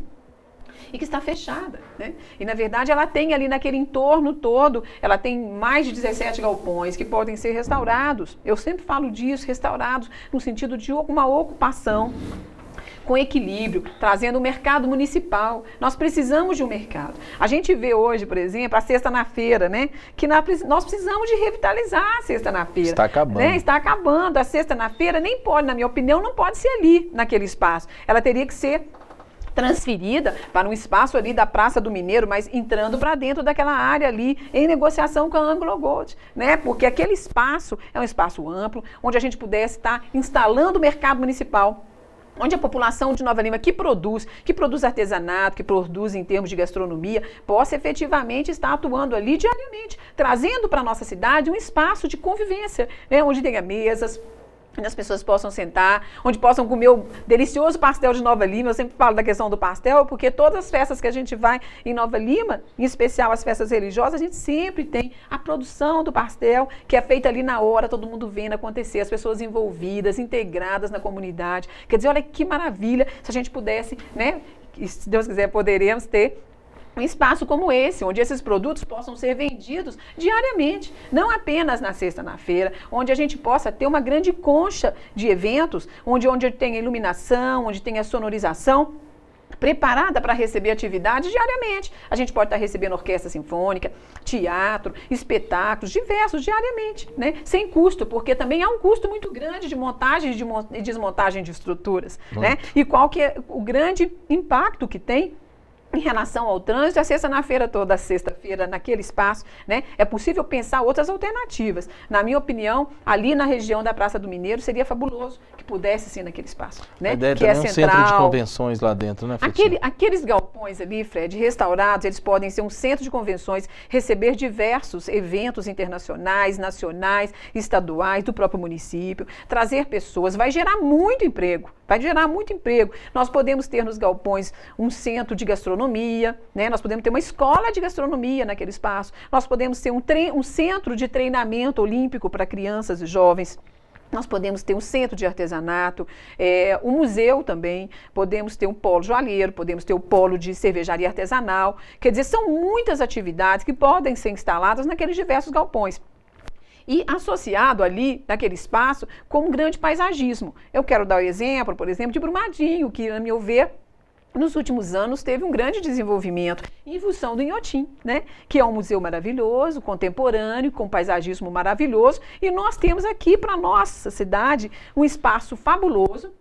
e que está fechada. Né? E, na verdade, ela tem ali naquele entorno todo, ela tem mais de 17 galpões que podem ser restaurados. Eu sempre falo disso, restaurados no sentido de uma ocupação com equilíbrio, trazendo o mercado municipal. Nós precisamos de um mercado. A gente vê hoje, por exemplo, a sexta na feira, né? Que na, nós precisamos de revitalizar a sexta na feira. Está acabando. Né? Está acabando. A sexta na feira nem pode, na minha opinião, não pode ser ali, naquele espaço. Ela teria que ser transferida para um espaço ali da Praça do Mineiro, mas entrando para dentro daquela área ali, em negociação com a Anglo Gold, né? Porque aquele espaço é um espaço amplo, onde a gente pudesse estar instalando o mercado municipal onde a população de Nova Lima que produz, que produz artesanato, que produz em termos de gastronomia, possa efetivamente estar atuando ali diariamente, trazendo para a nossa cidade um espaço de convivência, né, onde tenha mesas, onde as pessoas possam sentar, onde possam comer o delicioso pastel de Nova Lima. Eu sempre falo da questão do pastel, porque todas as festas que a gente vai em Nova Lima, em especial as festas religiosas, a gente sempre tem a produção do pastel, que é feita ali na hora, todo mundo vendo acontecer, as pessoas envolvidas, integradas na comunidade. Quer dizer, olha que maravilha se a gente pudesse, né, se Deus quiser, poderemos ter um espaço como esse, onde esses produtos possam ser vendidos diariamente, não apenas na sexta, na feira, onde a gente possa ter uma grande concha de eventos, onde, onde tem iluminação, onde tem a sonorização preparada para receber atividades diariamente. A gente pode estar tá recebendo orquestra sinfônica, teatro, espetáculos diversos diariamente, né? Sem custo, porque também há um custo muito grande de montagem e de desmontagem de estruturas, né? E qual que é o grande impacto que tem em relação ao trânsito, a sexta na feira toda, a sexta-feira naquele espaço, né? É possível pensar outras alternativas. Na minha opinião, ali na região da Praça do Mineiro seria fabuloso que pudesse ser naquele espaço, né? A ideia é que é um central. centro de convenções lá dentro, né, Aquele, aqueles galpões ali, Fred, restaurados, eles podem ser um centro de convenções, receber diversos eventos internacionais, nacionais, estaduais, do próprio município, trazer pessoas, vai gerar muito emprego, vai gerar muito emprego. Nós podemos ter nos galpões um centro de gastronomia gastronomia, né? Nós podemos ter uma escola de gastronomia naquele espaço. Nós podemos ter um, um centro de treinamento olímpico para crianças e jovens. Nós podemos ter um centro de artesanato, é, um museu também, podemos ter um polo joalheiro, podemos ter o um polo de cervejaria artesanal. Quer dizer, são muitas atividades que podem ser instaladas naqueles diversos galpões e associado ali, naquele espaço, com um grande paisagismo. Eu quero dar o exemplo, por exemplo, de Brumadinho, que, na meu ver, nos últimos anos teve um grande desenvolvimento em função do Inhotim, né? que é um museu maravilhoso, contemporâneo, com paisagismo maravilhoso, e nós temos aqui para nossa cidade um espaço fabuloso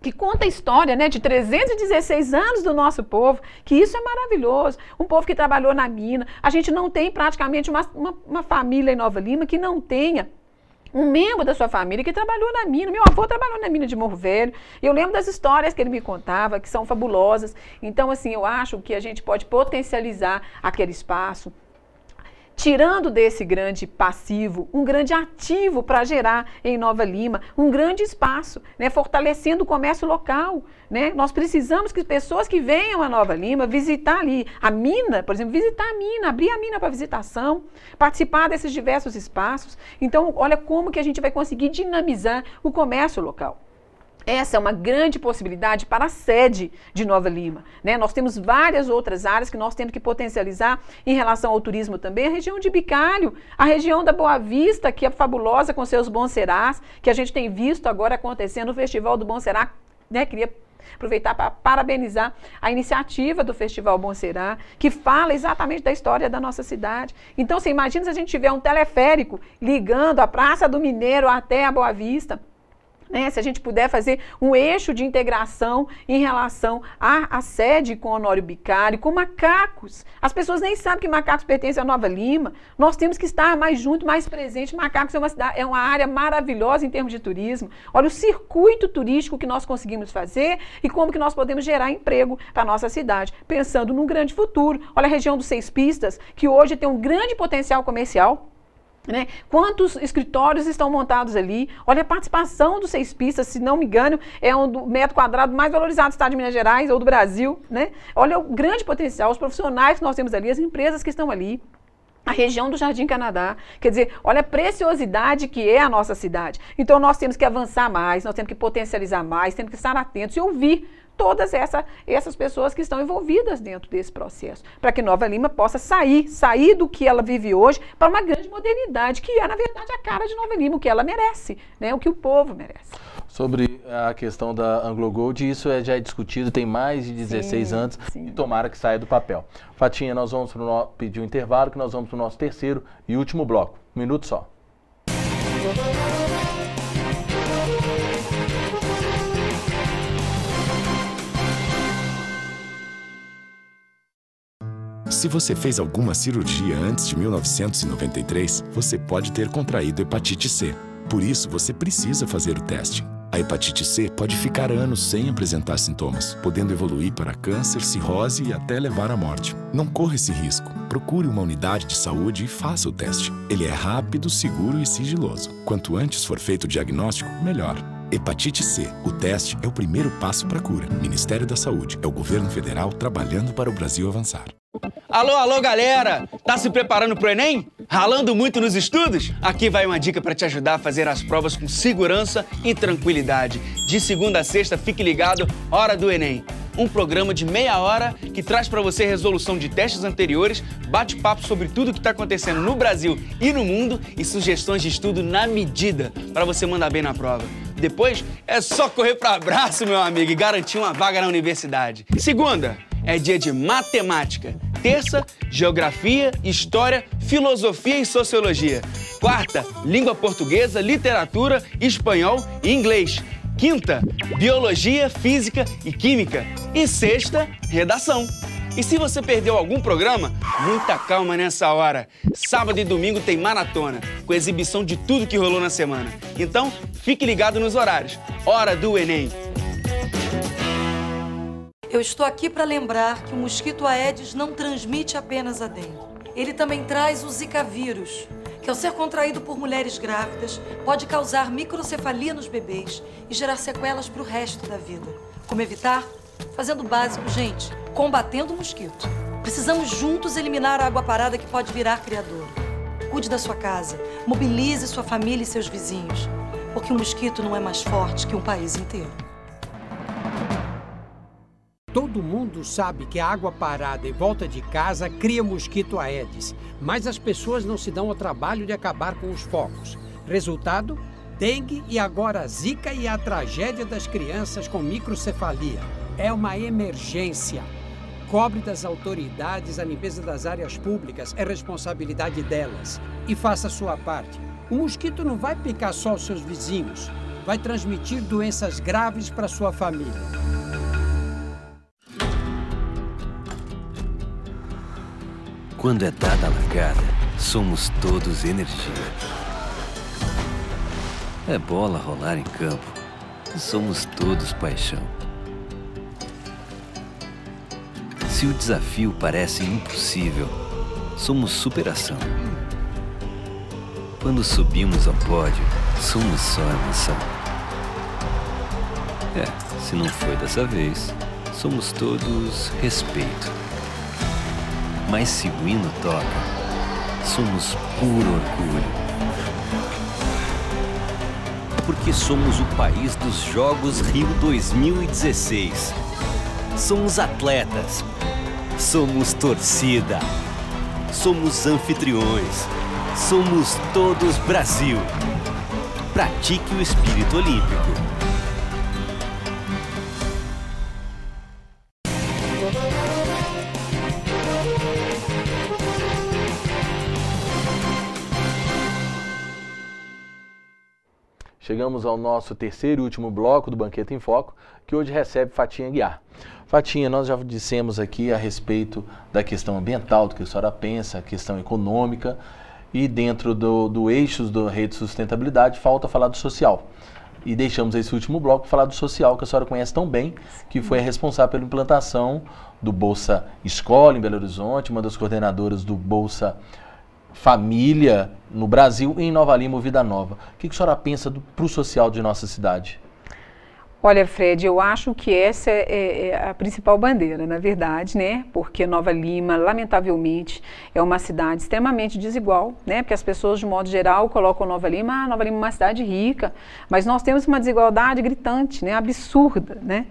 que conta a história né, de 316 anos do nosso povo, que isso é maravilhoso. Um povo que trabalhou na mina. A gente não tem praticamente uma, uma, uma família em Nova Lima que não tenha um membro da sua família que trabalhou na mina. Meu avô trabalhou na mina de Morro Velho. Eu lembro das histórias que ele me contava, que são fabulosas. Então, assim, eu acho que a gente pode potencializar aquele espaço, tirando desse grande passivo um grande ativo para gerar em Nova Lima, um grande espaço, né, fortalecendo o comércio local. Né? Nós precisamos que pessoas que venham a Nova Lima visitar ali a mina, por exemplo, visitar a mina, abrir a mina para visitação, participar desses diversos espaços. Então, olha como que a gente vai conseguir dinamizar o comércio local. Essa é uma grande possibilidade para a sede de Nova Lima. Né? Nós temos várias outras áreas que nós temos que potencializar em relação ao turismo também. A região de Bicalho, a região da Boa Vista, que é fabulosa com seus Bonserás, que a gente tem visto agora acontecendo o Festival do Bonserá, Né? Queria aproveitar para parabenizar a iniciativa do Festival Bonserá que fala exatamente da história da nossa cidade. Então, você imagina se a gente tiver um teleférico ligando a Praça do Mineiro até a Boa Vista né? Se a gente puder fazer um eixo de integração em relação à, à sede com Honório Bicari, com macacos. As pessoas nem sabem que macacos pertence à Nova Lima. Nós temos que estar mais junto, mais presente. Macacos é uma, cidade, é uma área maravilhosa em termos de turismo. Olha o circuito turístico que nós conseguimos fazer e como que nós podemos gerar emprego para a nossa cidade, pensando num grande futuro. Olha a região dos Seis Pistas, que hoje tem um grande potencial comercial né? Quantos escritórios estão montados ali? Olha a participação dos seis pistas, se não me engano, é um do metro quadrado mais valorizado do estado de Minas Gerais ou do Brasil. Né? Olha o grande potencial, os profissionais que nós temos ali, as empresas que estão ali a região do Jardim Canadá. Quer dizer, olha a preciosidade que é a nossa cidade. Então nós temos que avançar mais, nós temos que potencializar mais, temos que estar atentos e ouvir todas essa, essas pessoas que estão envolvidas dentro desse processo, para que Nova Lima possa sair, sair do que ela vive hoje para uma grande modernidade, que é, na verdade, a cara de Nova Lima, o que ela merece, né, o que o povo merece. Sobre a questão da Anglo Gold isso é, já é discutido, tem mais de 16 sim, anos, sim. e tomara que saia do papel. Fatinha, nós vamos no... pedir um intervalo, que nós vamos para o nosso terceiro e último bloco. Um minuto só. Música Se você fez alguma cirurgia antes de 1993, você pode ter contraído hepatite C. Por isso, você precisa fazer o teste. A hepatite C pode ficar anos sem apresentar sintomas, podendo evoluir para câncer, cirrose e até levar à morte. Não corra esse risco. Procure uma unidade de saúde e faça o teste. Ele é rápido, seguro e sigiloso. Quanto antes for feito o diagnóstico, melhor. Hepatite C. O teste é o primeiro passo para a cura. Ministério da Saúde. É o governo federal trabalhando para o Brasil avançar. Alô, alô, galera! Tá se preparando pro Enem? Ralando muito nos estudos? Aqui vai uma dica para te ajudar a fazer as provas com segurança e tranquilidade. De segunda a sexta, fique ligado, Hora do Enem. Um programa de meia hora que traz para você resolução de testes anteriores, bate-papo sobre tudo o que está acontecendo no Brasil e no mundo e sugestões de estudo na medida para você mandar bem na prova. Depois é só correr para abraço, meu amigo, e garantir uma vaga na universidade. Segunda, é dia de matemática. Terça, geografia, história, filosofia e sociologia. Quarta, língua portuguesa, literatura, espanhol e inglês. Quinta, biologia, física e química. E sexta, redação. E se você perdeu algum programa, muita calma nessa hora. Sábado e domingo tem maratona, com exibição de tudo que rolou na semana. Então, fique ligado nos horários. Hora do Enem eu estou aqui para lembrar que o mosquito Aedes não transmite apenas a dengue. Ele também traz o Zika vírus, que ao ser contraído por mulheres grávidas, pode causar microcefalia nos bebês e gerar sequelas para o resto da vida. Como evitar? Fazendo o básico, gente, combatendo o mosquito. Precisamos juntos eliminar a água parada que pode virar criador. Cuide da sua casa, mobilize sua família e seus vizinhos, porque um mosquito não é mais forte que um país inteiro. Todo mundo sabe que a água parada em volta de casa cria mosquito Aedes, mas as pessoas não se dão ao trabalho de acabar com os focos. Resultado? Dengue e agora zika e a tragédia das crianças com microcefalia. É uma emergência. Cobre das autoridades a limpeza das áreas públicas, é responsabilidade delas. E faça a sua parte. O mosquito não vai picar só os seus vizinhos, vai transmitir doenças graves para sua família. Quando é dada a largada, somos todos energia. É bola rolar em campo, somos todos paixão. Se o desafio parece impossível, somos superação. Quando subimos ao pódio, somos só emoção. É, se não foi dessa vez, somos todos respeito. Mas se o hino toca, somos puro orgulho. Porque somos o país dos Jogos Rio 2016. Somos atletas. Somos torcida. Somos anfitriões. Somos todos Brasil. Pratique o espírito olímpico. Chegamos ao nosso terceiro e último bloco do Banquete em Foco, que hoje recebe Fatinha Guiar. Fatinha, nós já dissemos aqui a respeito da questão ambiental, do que a senhora pensa, a questão econômica, e dentro do, do eixo da rede sustentabilidade, falta falar do social. E deixamos esse último bloco para falar do social, que a senhora conhece tão bem, que foi responsável pela implantação do Bolsa Escola em Belo Horizonte, uma das coordenadoras do Bolsa família no Brasil e em Nova Lima, Vida Nova. O que, que a senhora pensa para o social de nossa cidade? Olha, Fred, eu acho que essa é, é, é, a principal bandeira, na verdade, né? Porque Nova Lima, lamentavelmente, é uma cidade extremamente desigual, né? Porque as pessoas, de modo geral, colocam Nova Lima, ah, Nova Lima é uma cidade rica, mas nós temos uma desigualdade gritante, né? Absurda, né?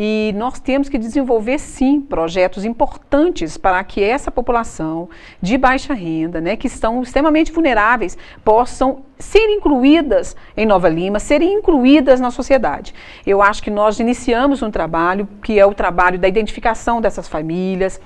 E nós temos que desenvolver, sim, projetos importantes para que essa população de baixa renda, né, que estão extremamente vulneráveis, possam ser incluídas em Nova Lima, serem incluídas na sociedade. Eu acho que nós iniciamos um trabalho que é o trabalho da identificação dessas famílias,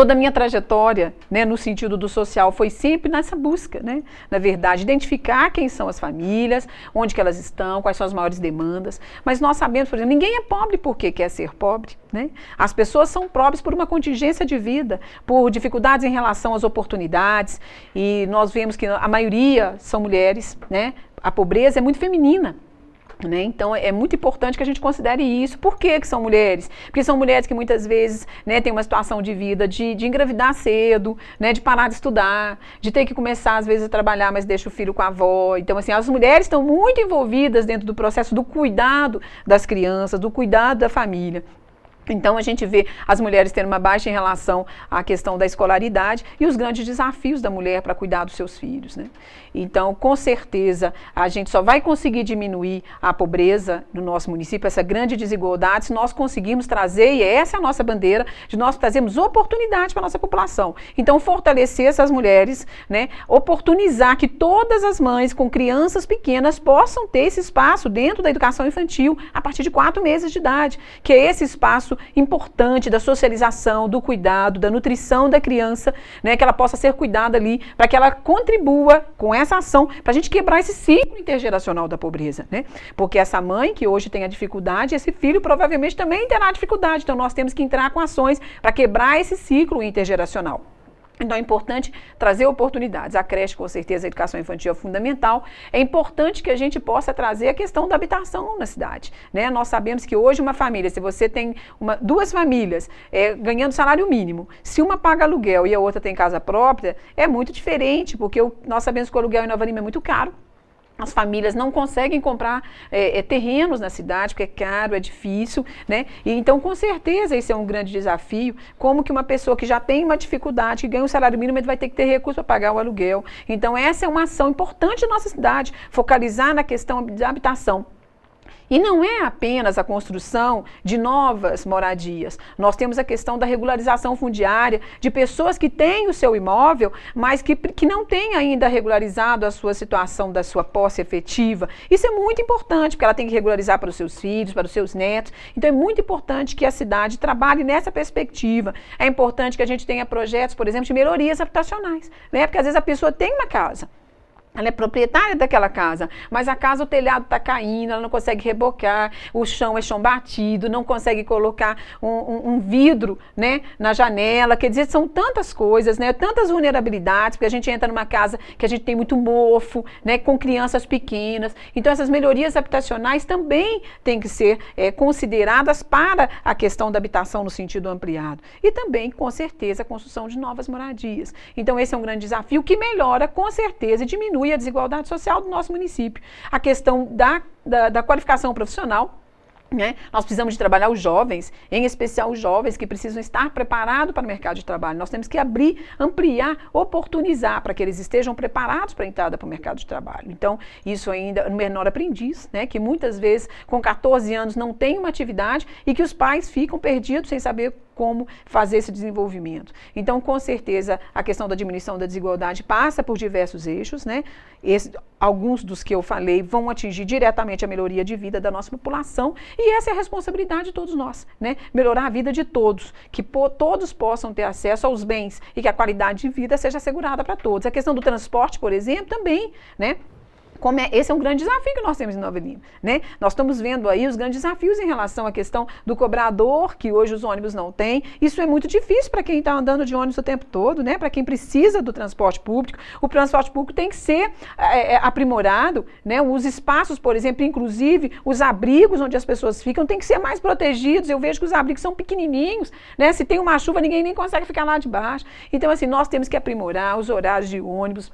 toda a minha trajetória, né, no sentido do social, foi sempre nessa busca, né? Na verdade, identificar quem são as famílias, onde que elas estão, quais são as maiores demandas. Mas nós sabemos, por exemplo, ninguém é pobre porque quer ser pobre, né? As pessoas são pobres por uma contingência de vida, por dificuldades em relação às oportunidades. E nós vemos que a maioria são mulheres, né? A pobreza é muito feminina. Né? Então é muito importante que a gente considere isso. Por que, que são mulheres? Porque são mulheres que muitas vezes né, têm uma situação de vida de, de engravidar cedo, né, de parar de estudar, de ter que começar às vezes a trabalhar, mas deixa o filho com a avó. Então, assim, as mulheres estão muito envolvidas dentro do processo do cuidado das crianças, do cuidado da família. Então a gente vê as mulheres tendo uma baixa em relação à questão da escolaridade e os grandes desafios da mulher para cuidar dos seus filhos. Né? Então, com certeza, a gente só vai conseguir diminuir a pobreza no nosso município, essa grande desigualdade, se nós conseguirmos trazer, e essa é a nossa bandeira, de nós trazermos oportunidade para a nossa população. Então, fortalecer essas mulheres, né? oportunizar que todas as mães com crianças pequenas possam ter esse espaço dentro da educação infantil a partir de quatro meses de idade, que é esse espaço importante da socialização, do cuidado, da nutrição da criança, né, que ela possa ser cuidada ali, para que ela contribua com essa ação, para a gente quebrar esse ciclo intergeracional da pobreza. Né? Porque essa mãe que hoje tem a dificuldade, esse filho provavelmente também terá dificuldade. Então nós temos que entrar com ações para quebrar esse ciclo intergeracional. Então é importante trazer oportunidades. A creche, com certeza, a educação infantil é fundamental. É importante que a gente possa trazer a questão da habitação na cidade. Né? Nós sabemos que hoje uma família, se você tem uma, duas famílias é, ganhando salário mínimo, se uma paga aluguel e a outra tem casa própria, é muito diferente, porque o, nós sabemos que o aluguel em Nova Lima é muito caro. As famílias não conseguem comprar é, terrenos na cidade, porque é caro, é difícil, né? E, então, com certeza, esse é um grande desafio. Como que uma pessoa que já tem uma dificuldade, que ganha um salário mínimo, vai ter que ter recurso para pagar o aluguel. Então, essa é uma ação importante da nossa cidade, focalizar na questão da habitação. E não é apenas a construção de novas moradias. Nós temos a questão da regularização fundiária de pessoas que têm o seu imóvel, mas que, que não têm ainda regularizado a sua situação da sua posse efetiva. Isso é muito importante, porque ela tem que regularizar para os seus filhos, para os seus netos. Então é muito importante que a cidade trabalhe nessa perspectiva. É importante que a gente tenha projetos, por exemplo, de melhorias habitacionais, né? Porque às vezes a pessoa tem uma casa, ela é proprietária daquela casa, mas a casa, o telhado está caindo, ela não consegue rebocar, o chão é chão batido, não consegue colocar um, um, um, vidro né, na janela. Quer dizer, são tantas coisas, né, tantas vulnerabilidades, porque a gente entra numa casa que a gente tem muito mofo, né, com crianças pequenas. Então, essas melhorias habitacionais também têm que ser é, consideradas para a questão da habitação no sentido ampliado. E também, com certeza, a construção de novas moradias. Então, esse é um grande desafio que melhora, com certeza, e diminui a desigualdade social do nosso município. A questão da, da, da qualificação profissional, né? Nós precisamos de trabalhar os jovens, em especial os jovens que precisam estar preparados para o mercado de trabalho. Nós temos que abrir, ampliar, oportunizar para que eles estejam preparados para a entrada para o mercado de trabalho. Então, isso ainda no é menor aprendiz, né? que muitas vezes com 14 anos não tem uma atividade e que os pais ficam perdidos sem saber como fazer esse desenvolvimento. Então, com certeza, a questão da diminuição da desigualdade passa por diversos eixos, né? Esse, alguns dos que eu falei vão atingir diretamente a melhoria de vida da nossa população e essa é a responsabilidade de todos nós, né? Melhorar a vida de todos, que todos possam ter acesso aos bens e que a qualidade de vida seja assegurada para todos. A questão do transporte, por exemplo, também, né? Como é, esse é um grande desafio que nós temos em Nova Lima. Né? Nós estamos vendo aí os grandes desafios em relação à questão do cobrador, que hoje os ônibus não têm. Isso é muito difícil para quem está andando de ônibus o tempo todo, né? para quem precisa do transporte público. O transporte público tem que ser é, é, é, aprimorado. Né? Os espaços, por exemplo, inclusive os abrigos onde as pessoas ficam, tem que ser mais protegidos. Eu vejo que os abrigos são pequenininhos. Né? Se tem uma chuva, ninguém nem consegue ficar lá de baixo. Então, assim, nós temos que aprimorar os horários de ônibus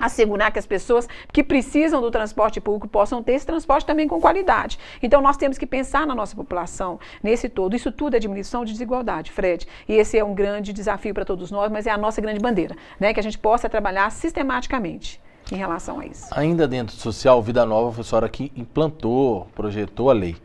assegurar que as pessoas que precisam do transporte público possam ter esse transporte também com qualidade. Então nós temos que pensar na nossa população, nesse todo. Isso tudo é diminuição de desigualdade, Fred. E esse é um grande desafio para todos nós, mas é a nossa grande bandeira, né? que a gente possa trabalhar sistematicamente em relação a isso. Ainda dentro do social, Vida Nova foi a senhora que implantou, projetou a lei.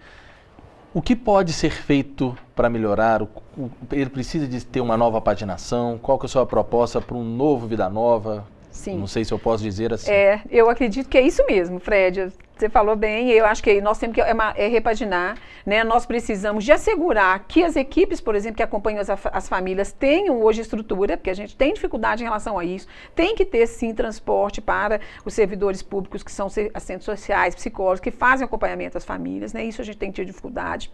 O que pode ser feito para melhorar? O, o, ele precisa de ter uma nova paginação? Qual que é a sua proposta para um novo Vida Nova? Sim. Não sei se eu posso dizer assim. É, eu acredito que é isso mesmo, Fred. Você falou bem, eu acho que nós temos que é, é repaginar, né? Nós precisamos de assegurar que as equipes, por exemplo, que acompanham as, as, famílias tenham hoje estrutura, porque a gente tem dificuldade em relação a isso. Tem que ter sim transporte para os servidores públicos que são assistentes sociais, psicólogos que fazem acompanhamento às famílias, né? Isso a gente tem que ter dificuldade.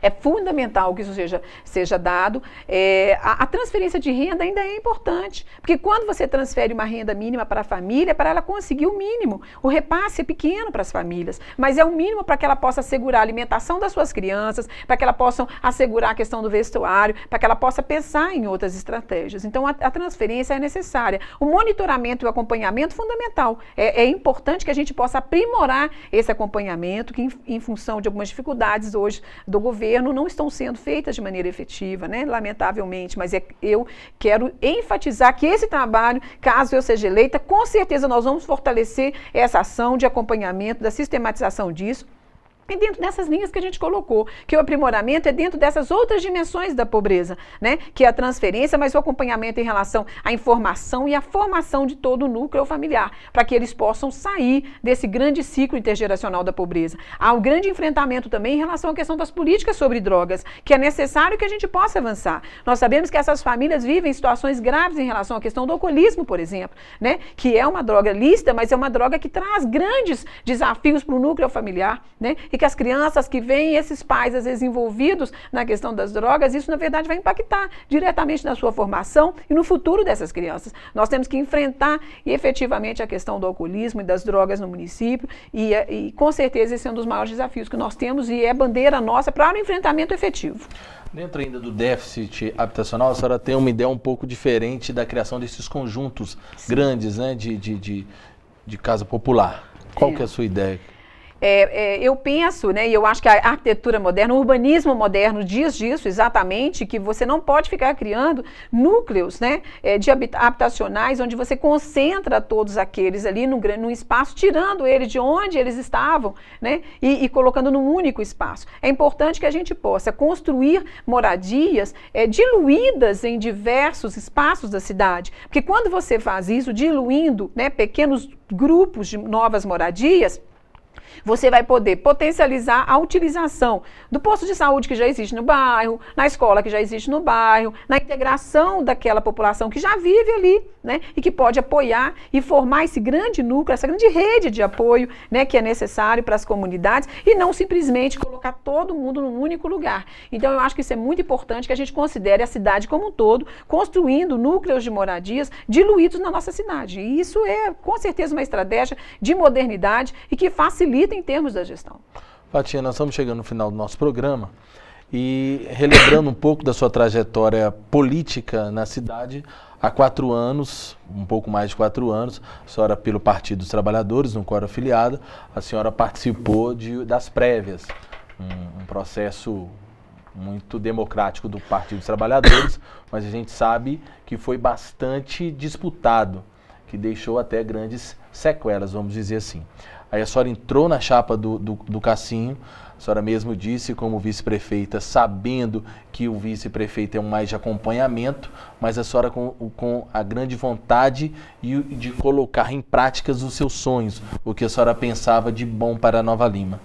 É fundamental que isso seja, seja dado. É, a, a, transferência de renda ainda é importante, porque quando você transfere uma renda mínima para a família, é para ela conseguir o mínimo, o repasse é pequeno para as famílias, mas é o mínimo para que ela possa assegurar a alimentação das suas crianças, para que ela possa assegurar a questão do vestuário, para que ela possa pensar em outras estratégias. Então, a, a transferência é necessária. O monitoramento e o acompanhamento fundamental. É, é importante que a gente possa aprimorar esse acompanhamento, que em, em função de algumas dificuldades hoje do governo, governo não estão sendo feitas de maneira efetiva, né? lamentavelmente, mas é, eu quero enfatizar que esse trabalho, caso eu seja eleita, com certeza nós vamos fortalecer essa ação de acompanhamento, da sistematização disso é dentro dessas linhas que a gente colocou, que o aprimoramento é dentro dessas outras dimensões da pobreza, né? Que é a transferência, mas o acompanhamento em relação à informação e à formação de todo o núcleo familiar, para que eles possam sair desse grande ciclo intergeracional da pobreza. Há um grande enfrentamento também em relação à questão das políticas sobre drogas, que é necessário que a gente possa avançar. Nós sabemos que essas famílias vivem situações graves em relação à questão do alcoolismo, por exemplo, né? Que é uma droga lícita, mas é uma droga que traz grandes desafios para o núcleo familiar, né? E que as crianças que veem esses pais, às vezes, envolvidos na questão das drogas, isso, na verdade, vai impactar diretamente na sua formação e no futuro dessas crianças. Nós temos que enfrentar e, efetivamente a questão do alcoolismo e das drogas no município e, eh, e com certeza esse é um dos maiores desafios que nós temos e é bandeira nossa para o enfrentamento efetivo. Dentro ainda do déficit habitacional, a senhora tem uma ideia um pouco diferente da criação desses conjuntos Sim. grandes né, de, de, de, de casa popular. Qual é. que é a sua ideia? É, é, eu penso, né, e eu acho que a arquitetura moderna, o urbanismo moderno diz disso exatamente, que você não pode ficar criando núcleos né, é, de habitacionais onde você concentra todos aqueles ali num, num espaço, tirando eles de onde eles estavam né, e, e, colocando num único espaço. É importante que a gente possa construir moradias é, diluídas em diversos espaços da cidade, porque quando você faz isso, diluindo né, pequenos grupos de novas moradias, você vai poder potencializar a utilização do posto de saúde que já existe no bairro, na escola que já existe no bairro, na integração daquela população que já vive ali né, e que pode apoiar e formar esse grande núcleo, essa grande rede de apoio né, que é necessário para as comunidades e não simplesmente colocar todo mundo num único lugar. Então, eu acho que isso é muito importante que a gente considere a cidade como um todo, construindo núcleos de moradias diluídos na nossa cidade. E isso é, com certeza, uma estratégia de modernidade e que facilita em termos da gestão. Fatinha, nós estamos chegando no final do nosso programa e relembrando um pouco da sua trajetória política na cidade, Há quatro anos, um pouco mais de quatro anos, a senhora, pelo Partido dos Trabalhadores, no Coro afiliado, a senhora participou de, das prévias, um, um processo muito democrático do Partido dos Trabalhadores, mas a gente sabe que foi bastante disputado, que deixou até grandes sequelas, vamos dizer assim. Aí a senhora entrou na chapa do, do, do Cassinho, a senhora mesmo disse, como vice-prefeita, sabendo que o vice-prefeito é um mais de acompanhamento, mas a senhora com, com a grande vontade e de colocar em práticas os seus sonhos, o que a senhora pensava de bom para Nova Lima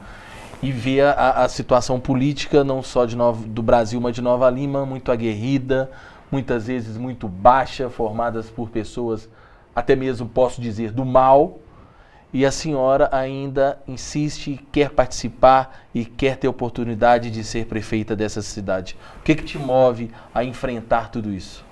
e ver a, a, situação política, não só de Nova, do Brasil, mas de Nova Lima, muito aguerrida, muitas vezes muito baixa, formadas por pessoas, até mesmo posso dizer, do mal, e a senhora ainda insiste, quer participar e quer ter oportunidade de ser prefeita dessa cidade. O que, que te move a enfrentar tudo isso?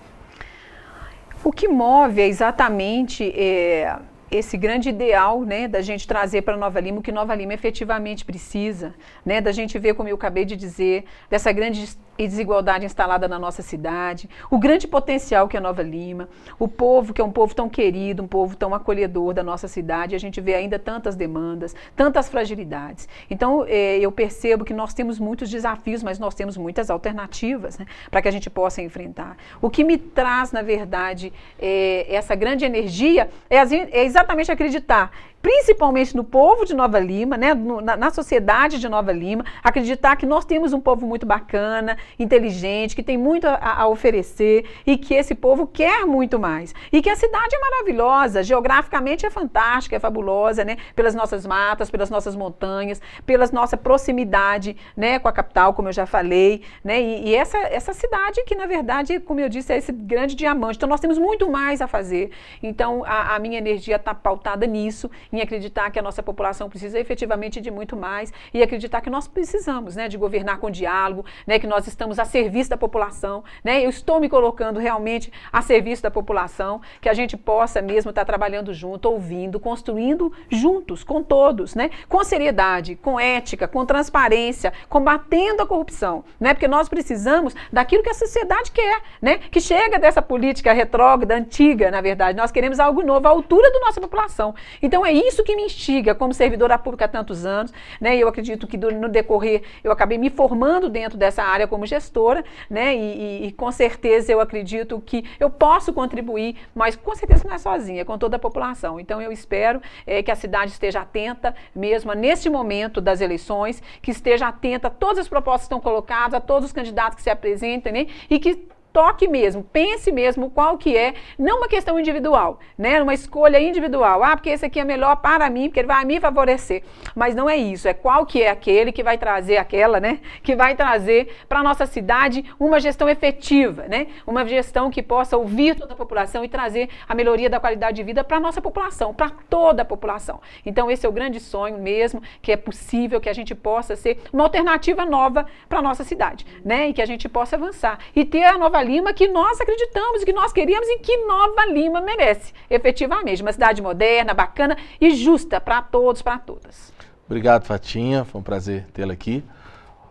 O que move é exatamente é, esse grande ideal né, da gente trazer para Nova Lima o que Nova Lima efetivamente precisa, né, da gente ver, como eu acabei de dizer, dessa grande e desigualdade instalada na nossa cidade, o grande potencial que é Nova Lima, o povo que é um povo tão querido, um povo tão acolhedor da nossa cidade, a gente vê ainda tantas demandas, tantas fragilidades. Então, eh, eu percebo que nós temos muitos desafios, mas nós temos muitas alternativas né, para que a gente possa enfrentar. O que me traz, na verdade, eh, essa grande energia é, é exatamente acreditar principalmente no povo de Nova Lima, né, no, na, na, sociedade de Nova Lima, acreditar que nós temos um povo muito bacana, inteligente, que tem muito a, a, oferecer e que esse povo quer muito mais. E que a cidade é maravilhosa, geograficamente é fantástica, é fabulosa, né, pelas nossas matas, pelas nossas montanhas, pela nossa proximidade né, com a capital, como eu já falei, né, e, e essa, essa cidade que, na verdade, como eu disse, é esse grande diamante. Então, nós temos muito mais a fazer. Então, a, a minha energia está pautada nisso em acreditar que a nossa população precisa efetivamente de muito mais e acreditar que nós precisamos né, de governar com diálogo, né, que nós estamos a serviço da população. Né, eu estou me colocando realmente a serviço da população, que a gente possa mesmo estar tá trabalhando junto, ouvindo, construindo juntos, com todos, né, com seriedade, com ética, com transparência, combatendo a corrupção. Né, porque nós precisamos daquilo que a sociedade quer, né, que chega dessa política retrógrada, antiga, na verdade. Nós queremos algo novo à altura da nossa população. Então é isso que me instiga como servidora pública há tantos anos, né? Eu acredito que no decorrer eu acabei me formando dentro dessa área como gestora, né? E, e, e, com certeza eu acredito que eu posso contribuir, mas com certeza não é sozinha, é com toda a população. Então eu espero é, que a cidade esteja atenta mesmo neste momento das eleições, que esteja atenta a todas as propostas que estão colocadas, a todos os candidatos que se apresentem, né? E que toque mesmo, pense mesmo qual que é, não uma questão individual, né? Uma escolha individual. Ah, porque esse aqui é melhor para mim, porque ele vai me favorecer. Mas não é isso, é qual que é aquele que vai trazer aquela, né? Que vai trazer para nossa cidade uma gestão efetiva, né? Uma gestão que possa ouvir toda a população e trazer a melhoria da qualidade de vida para nossa população, para toda a população. Então esse é o grande sonho mesmo, que é possível que a gente possa ser uma alternativa nova para nossa cidade, né? E que a gente possa avançar e ter a nova Nova Lima que nós acreditamos que nós queríamos e que Nova Lima merece, efetivamente. Uma cidade moderna, bacana e justa para todos, para todas. Obrigado, Fatinha. Foi um prazer tê-la aqui.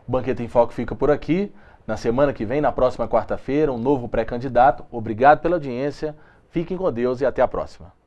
O Banquete em Foco fica por aqui. Na semana que vem, na próxima quarta-feira, um novo pré-candidato. Obrigado pela audiência. Fiquem com Deus e até a próxima.